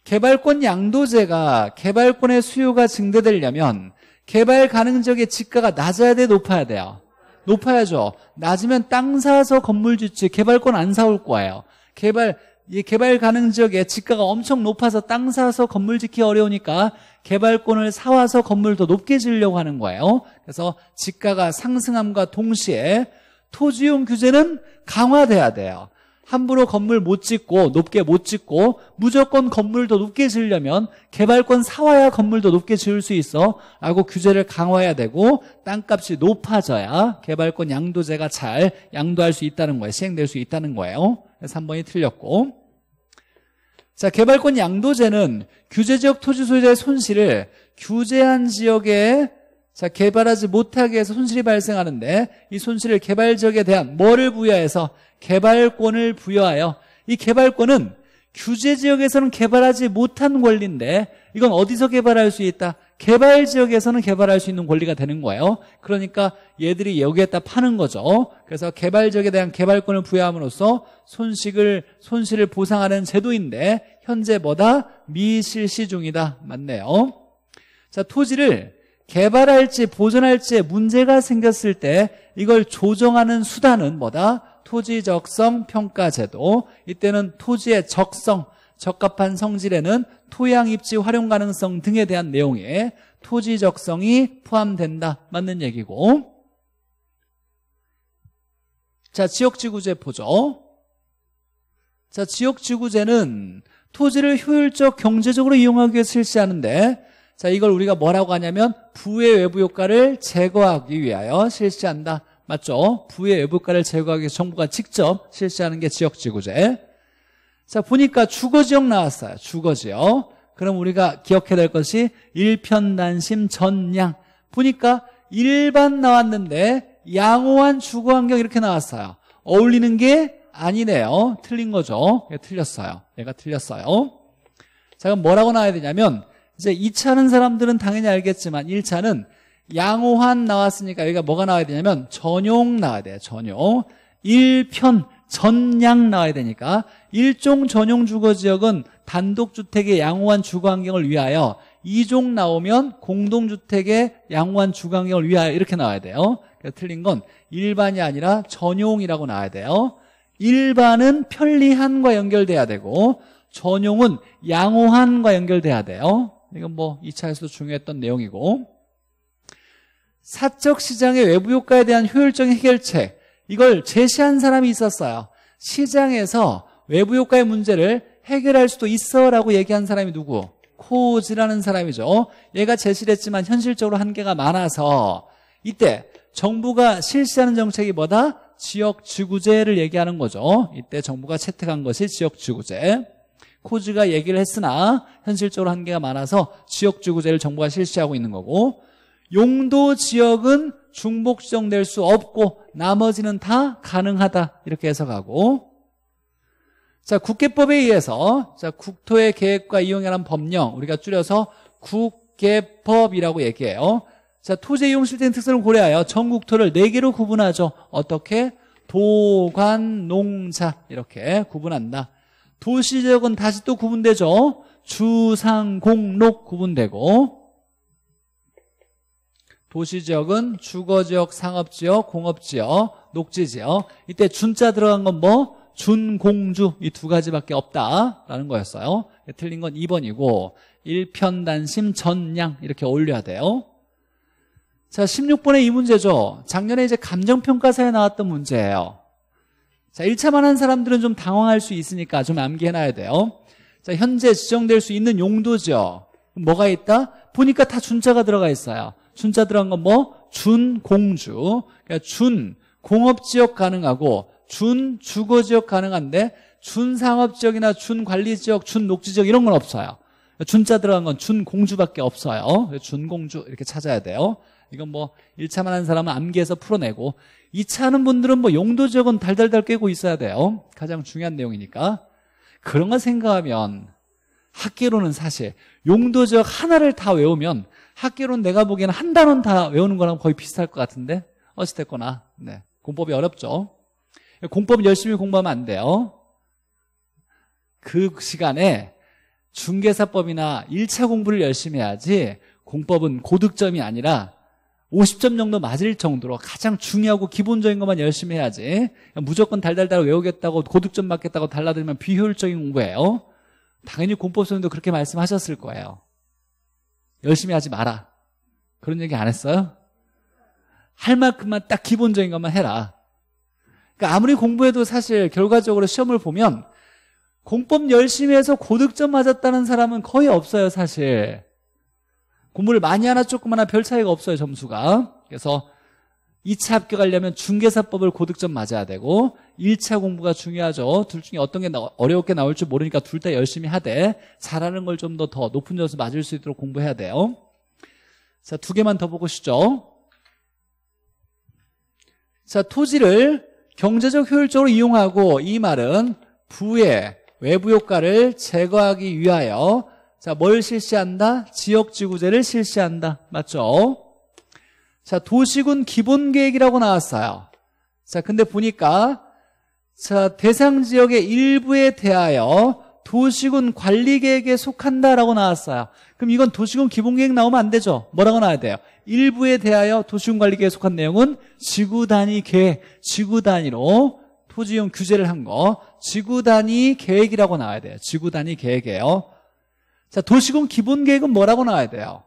개발권 양도제가 개발권의 수요가 증대되려면 개발 가능 지역의 지가가 낮아야 돼 높아야 돼요. 높아야죠. 낮으면 땅 사서 건물 짓지 개발권 안 사올 거예요. 개발 이 개발 가능 지역에 집가가 엄청 높아서 땅 사서 건물 짓기 어려우니까 개발권을 사와서 건물 더 높게 지으려고 하는 거예요. 그래서 집가가 상승함과 동시에 토지용 규제는 강화돼야 돼요. 함부로 건물 못 짓고 높게 못 짓고 무조건 건물 도 높게 지으려면 개발권 사와야 건물 도 높게 지을 수 있어 라고 규제를 강화해야 되고 땅값이 높아져야 개발권 양도제가 잘 양도할 수 있다는 거예요 시행될 수 있다는 거예요 그래서 3번이 틀렸고 자 개발권 양도제는 규제지역 토지 소유자의 손실을 규제한 지역에 자 개발하지 못하게 해서 손실이 발생하는데 이 손실을 개발 지역에 대한 뭐를 부여해서 개발권을 부여하여 이 개발권은 규제 지역에서는 개발하지 못한 권리인데 이건 어디서 개발할 수 있다? 개발 지역에서는 개발할 수 있는 권리가 되는 거예요. 그러니까 얘들이 여기에다 파는 거죠. 그래서 개발 지역에 대한 개발권을 부여함으로써 손실을 손실을 보상하는 제도인데 현재 보다 미실시 중이다. 맞네요. 자, 토지를 개발할지 보존할지 문제가 생겼을 때 이걸 조정하는 수단은 뭐다? 토지 적성 평가 제도. 이때는 토지의 적성 적합한 성질에는 토양 입지 활용 가능성 등에 대한 내용에 토지 적성이 포함된다. 맞는 얘기고. 자, 지역지구제 보죠. 자, 지역지구제는 토지를 효율적 경제적으로 이용하기 위해 실시하는데 자, 이걸 우리가 뭐라고 하냐면 부의 외부 효과를 제거하기 위하여 실시한다. 맞죠? 부의 외부 효과를 제거하기 위해 정부가 직접 실시하는 게 지역지구제. 자, 보니까 주거지역 나왔어요. 주거지역. 그럼 우리가 기억해야 될 것이 일편단심 전양. 보니까 일반 나왔는데 양호한 주거환경 이렇게 나왔어요. 어울리는 게 아니네요. 틀린 거죠. 얘 예, 틀렸어요. 얘가 틀렸어요. 자, 그럼 뭐라고 나와야 되냐면 이제 2차는 사람들은 당연히 알겠지만 1차는 양호한 나왔으니까 여기가 뭐가 나와야 되냐면 전용 나와야 돼요. 전용. 1편 전양 나와야 되니까 일종 전용 주거 지역은 단독주택의 양호한 주거 환경을 위하여 이종 나오면 공동주택의 양호한 주거 환경을 위하여 이렇게 나와야 돼요. 그러니까 틀린 건 일반이 아니라 전용이라고 나와야 돼요. 일반은 편리한과 연결돼야 되고 전용은 양호한과 연결돼야 돼요. 이건 뭐 2차에서도 중요했던 내용이고 사적 시장의 외부 효과에 대한 효율적인 해결책 이걸 제시한 사람이 있었어요. 시장에서 외부효과의 문제를 해결할 수도 있어라고 얘기한 사람이 누구? 코지라는 사람이죠. 어? 얘가 제시를 했지만 현실적으로 한계가 많아서 이때 정부가 실시하는 정책이 뭐다? 지역 지구제를 얘기하는 거죠. 어? 이때 정부가 채택한 것이 지역 지구제. 코즈가 얘기를 했으나 현실적으로 한계가 많아서 지역 지구제를 정부가 실시하고 있는 거고 용도 지역은 중복 지정될 수 없고 나머지는 다 가능하다 이렇게 해석하고 자 국회법에 의해서 자 국토의 계획과 이용이라는 법령 우리가 줄여서 국계법이라고 얘기해요 자 토지 이용 실태 특성을 고려하여 전 국토를 4개로 구분하죠 어떻게? 도관, 농사 이렇게 구분한다 도시지역은 다시 또 구분되죠 주상공록 구분되고 도시지역은 주거지역, 상업지역, 공업지역, 녹지지역. 이때 준자 들어간 건 뭐? 준공주 이 두 가지밖에 없다라는 거였어요. 예, 틀린 건 2번이고 1편단심 전량 이렇게 올려야 돼요. 자 16번의 이 문제죠. 작년에 이제 감정평가사에 나왔던 문제예요. 자 1차만 한 사람들은 좀 당황할 수 있으니까 좀 암기해놔야 돼요. 자 현재 지정될 수 있는 용도죠. 뭐가 있다? 보니까 다 준자가 들어가 있어요. 준자 들어간 건 뭐? 준공주. 그러니까 준 공업지역 가능하고 준 주거지역 가능한데 준상업지역이나 준관리지역, 준녹지지역 이런 건 없어요. 준자 들어간 건 준공주밖에 없어요. 준공주 이렇게 찾아야 돼요. 이건 뭐 1차만 한 사람은 암기해서 풀어내고 2차 하는 분들은 뭐 용도 지역은 달달달 깨고 있어야 돼요. 가장 중요한 내용이니까. 그런 걸 생각하면 학계로는 사실 용도 지역 하나를 다 외우면 학교론 내가 보기에는 한 단원 다 외우는 거랑 거의 비슷할 것 같은데 어찌됐거나 네. 공법이 어렵죠. 공법 열심히 공부하면 안 돼요. 그 시간에 중개사법이나 1차 공부를 열심히 해야지 공법은 고득점이 아니라 50점 정도 맞을 정도로 가장 중요하고 기본적인 것만 열심히 해야지 무조건 달달달 외우겠다고 고득점 맞겠다고 달라들면 비효율적인 공부예요 당연히 공법 선생님도 그렇게 말씀하셨을 거예요 열심히 하지 마라. 그런 얘기 안 했어요? 할 만큼만 딱 기본적인 것만 해라. 그러니까 아무리 공부해도 사실 결과적으로 시험을 보면 공법 열심히 해서 고득점 맞았다는 사람은 거의 없어요, 사실. 공부를 많이 하나 조금 하나 별 차이가 없어요, 점수가. 그래서 2차 합격하려면 중개사법을 고득점 맞아야 되고 1차 공부가 중요하죠. 둘 중에 어떤 게 어렵게 나올지 모르니까 둘 다 열심히 하되 잘하는 걸 좀 더 더 높은 점수 맞을 수 있도록 공부해야 돼요. 자, 두 개만 더 보고시죠. 자, 토지를 경제적 효율적으로 이용하고 이 말은 부의 외부 효과를 제거하기 위하여 자, 뭘 실시한다? 지역 지구제를 실시한다. 맞죠? 자, 도시군 기본 계획이라고 나왔어요. 자, 근데 보니까 자, 대상 지역의 일부에 대하여 도시군 관리 계획에 속한다라고 나왔어요. 그럼 이건 도시군 기본 계획 나오면 안 되죠. 뭐라고 나와야 돼요? 일부에 대하여 도시군 관리 계획에 속한 내용은 지구 단위 계획, 지구 단위로 토지용 규제를 한 거, 지구 단위 계획이라고 나와야 돼요. 지구 단위 계획이에요. 자, 도시군 기본 계획은 뭐라고 나와야 돼요?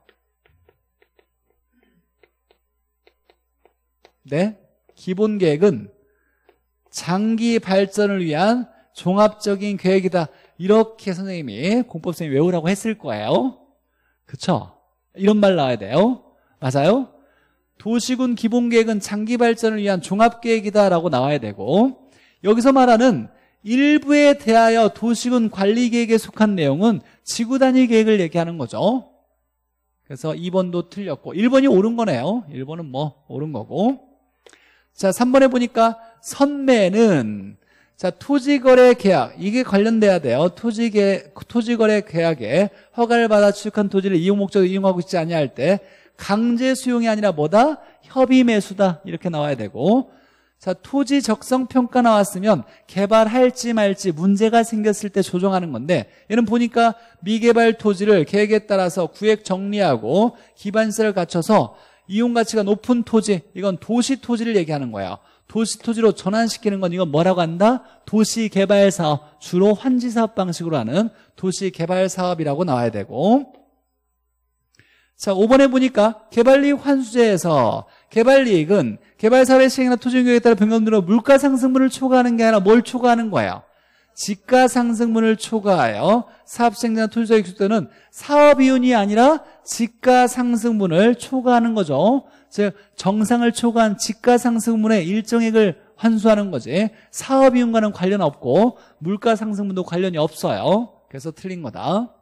네? 기본 계획은 장기 발전을 위한 종합적인 계획이다. 이렇게 선생님이 공법 선생님 외우라고 했을 거예요. 그쵸? 이런 말 나와야 돼요. 맞아요? 도시군 기본계획은 장기 발전을 위한 종합계획이다라고 나와야 되고 여기서 말하는 일부에 대하여 도시군 관리계획에 속한 내용은 지구 단위 계획을 얘기하는 거죠. 그래서 2번도 틀렸고 1번이 옳은 거네요. 1번은 뭐 옳은 거고 자, 3번에 보니까 선매는 자, 토지거래 계약 이게 관련돼야 돼요. 토지계 토지거래 계약에 허가를 받아 취득한 토지를 이용 목적으로 이용하고 있지 아니할 때 강제 수용이 아니라 뭐다? 협의 매수다. 이렇게 나와야 되고. 자, 토지 적성 평가 나왔으면 개발할지 말지 문제가 생겼을 때 조정하는 건데 얘는 보니까 미개발 토지를 계획에 따라서 구획 정리하고 기반세를 갖춰서 이용 가치가 높은 토지 이건 도시 토지를 얘기하는 거예요. 도시 토지로 전환시키는 건 이건 뭐라고 한다? 도시 개발 사업 주로 환지 사업 방식으로 하는 도시 개발 사업이라고 나와야 되고 자 5번에 보니까 개발리익 환수제에서 개발리익은 개발사업의 시행이나 토지용역에 따라 변경되는 물가상승분을 초과하는 게 아니라 뭘 초과하는 거예요? 지가 상승분을 초과하여 사업생산 투자 익수때는 사업이윤이 아니라 지가 상승분을 초과하는 거죠. 즉 정상을 초과한 지가 상승분의 일정액을 환수하는 거지 사업이윤과는 관련 없고 물가 상승분도 관련이 없어요. 그래서 틀린 거다.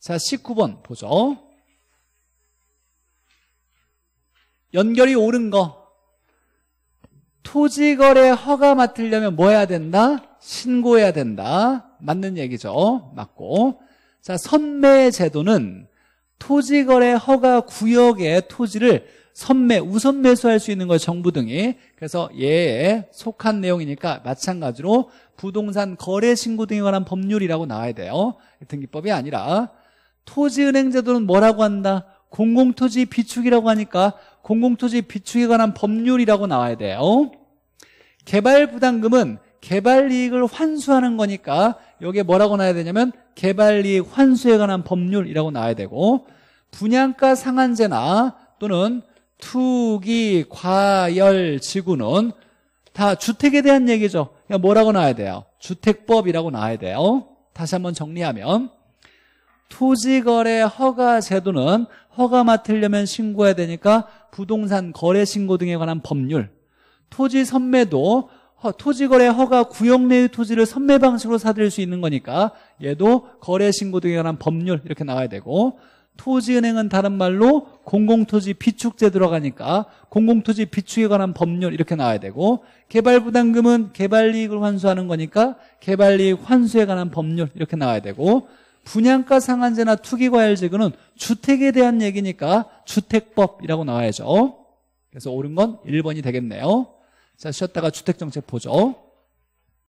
자 19번 보죠. 연결이 옳은 거 토지거래 허가 맡으려면 뭐 해야 된다? 신고해야 된다. 맞는 얘기죠. 맞고. 자, 선매 제도는 토지거래 허가 구역의 토지를 선매, 우선 매수할 수 있는 거 정부 등이 그래서 얘에 속한 내용이니까 마찬가지로 부동산 거래 신고 등에 관한 법률이라고 나와야 돼요 등기법이 아니라 토지은행 제도는 뭐라고 한다? 공공토지 비축이라고 하니까 공공토지 비축에 관한 법률이라고 나와야 돼요 어? 개발부담금은 개발이익을 환수하는 거니까 여기에 뭐라고 나와야 되냐면 개발이익 환수에 관한 법률이라고 나와야 되고 분양가 상한제나 또는 투기, 과열, 지구는 다 주택에 대한 얘기죠 뭐라고 나와야 돼요? 주택법이라고 나와야 돼요 다시 한번 정리하면 토지거래 허가 제도는 허가 맡으려면 신고해야 되니까 부동산 거래 신고 등에 관한 법률, 토지 선매도 토지거래 허가 구역 내의 토지를 선매 방식으로 사들일 수 있는 거니까 얘도 거래 신고 등에 관한 법률 이렇게 나와야 되고 토지은행은 다른 말로 공공토지 비축제 들어가니까 공공토지 비축에 관한 법률 이렇게 나와야 되고 개발부담금은 개발이익을 환수하는 거니까 개발이익 환수에 관한 법률 이렇게 나와야 되고 분양가 상한제나 투기과열제구는 주택에 대한 얘기니까 주택법이라고 나와야죠. 그래서 옳은 건 1번이 되겠네요. 자, 쉬었다가 주택정책 보죠.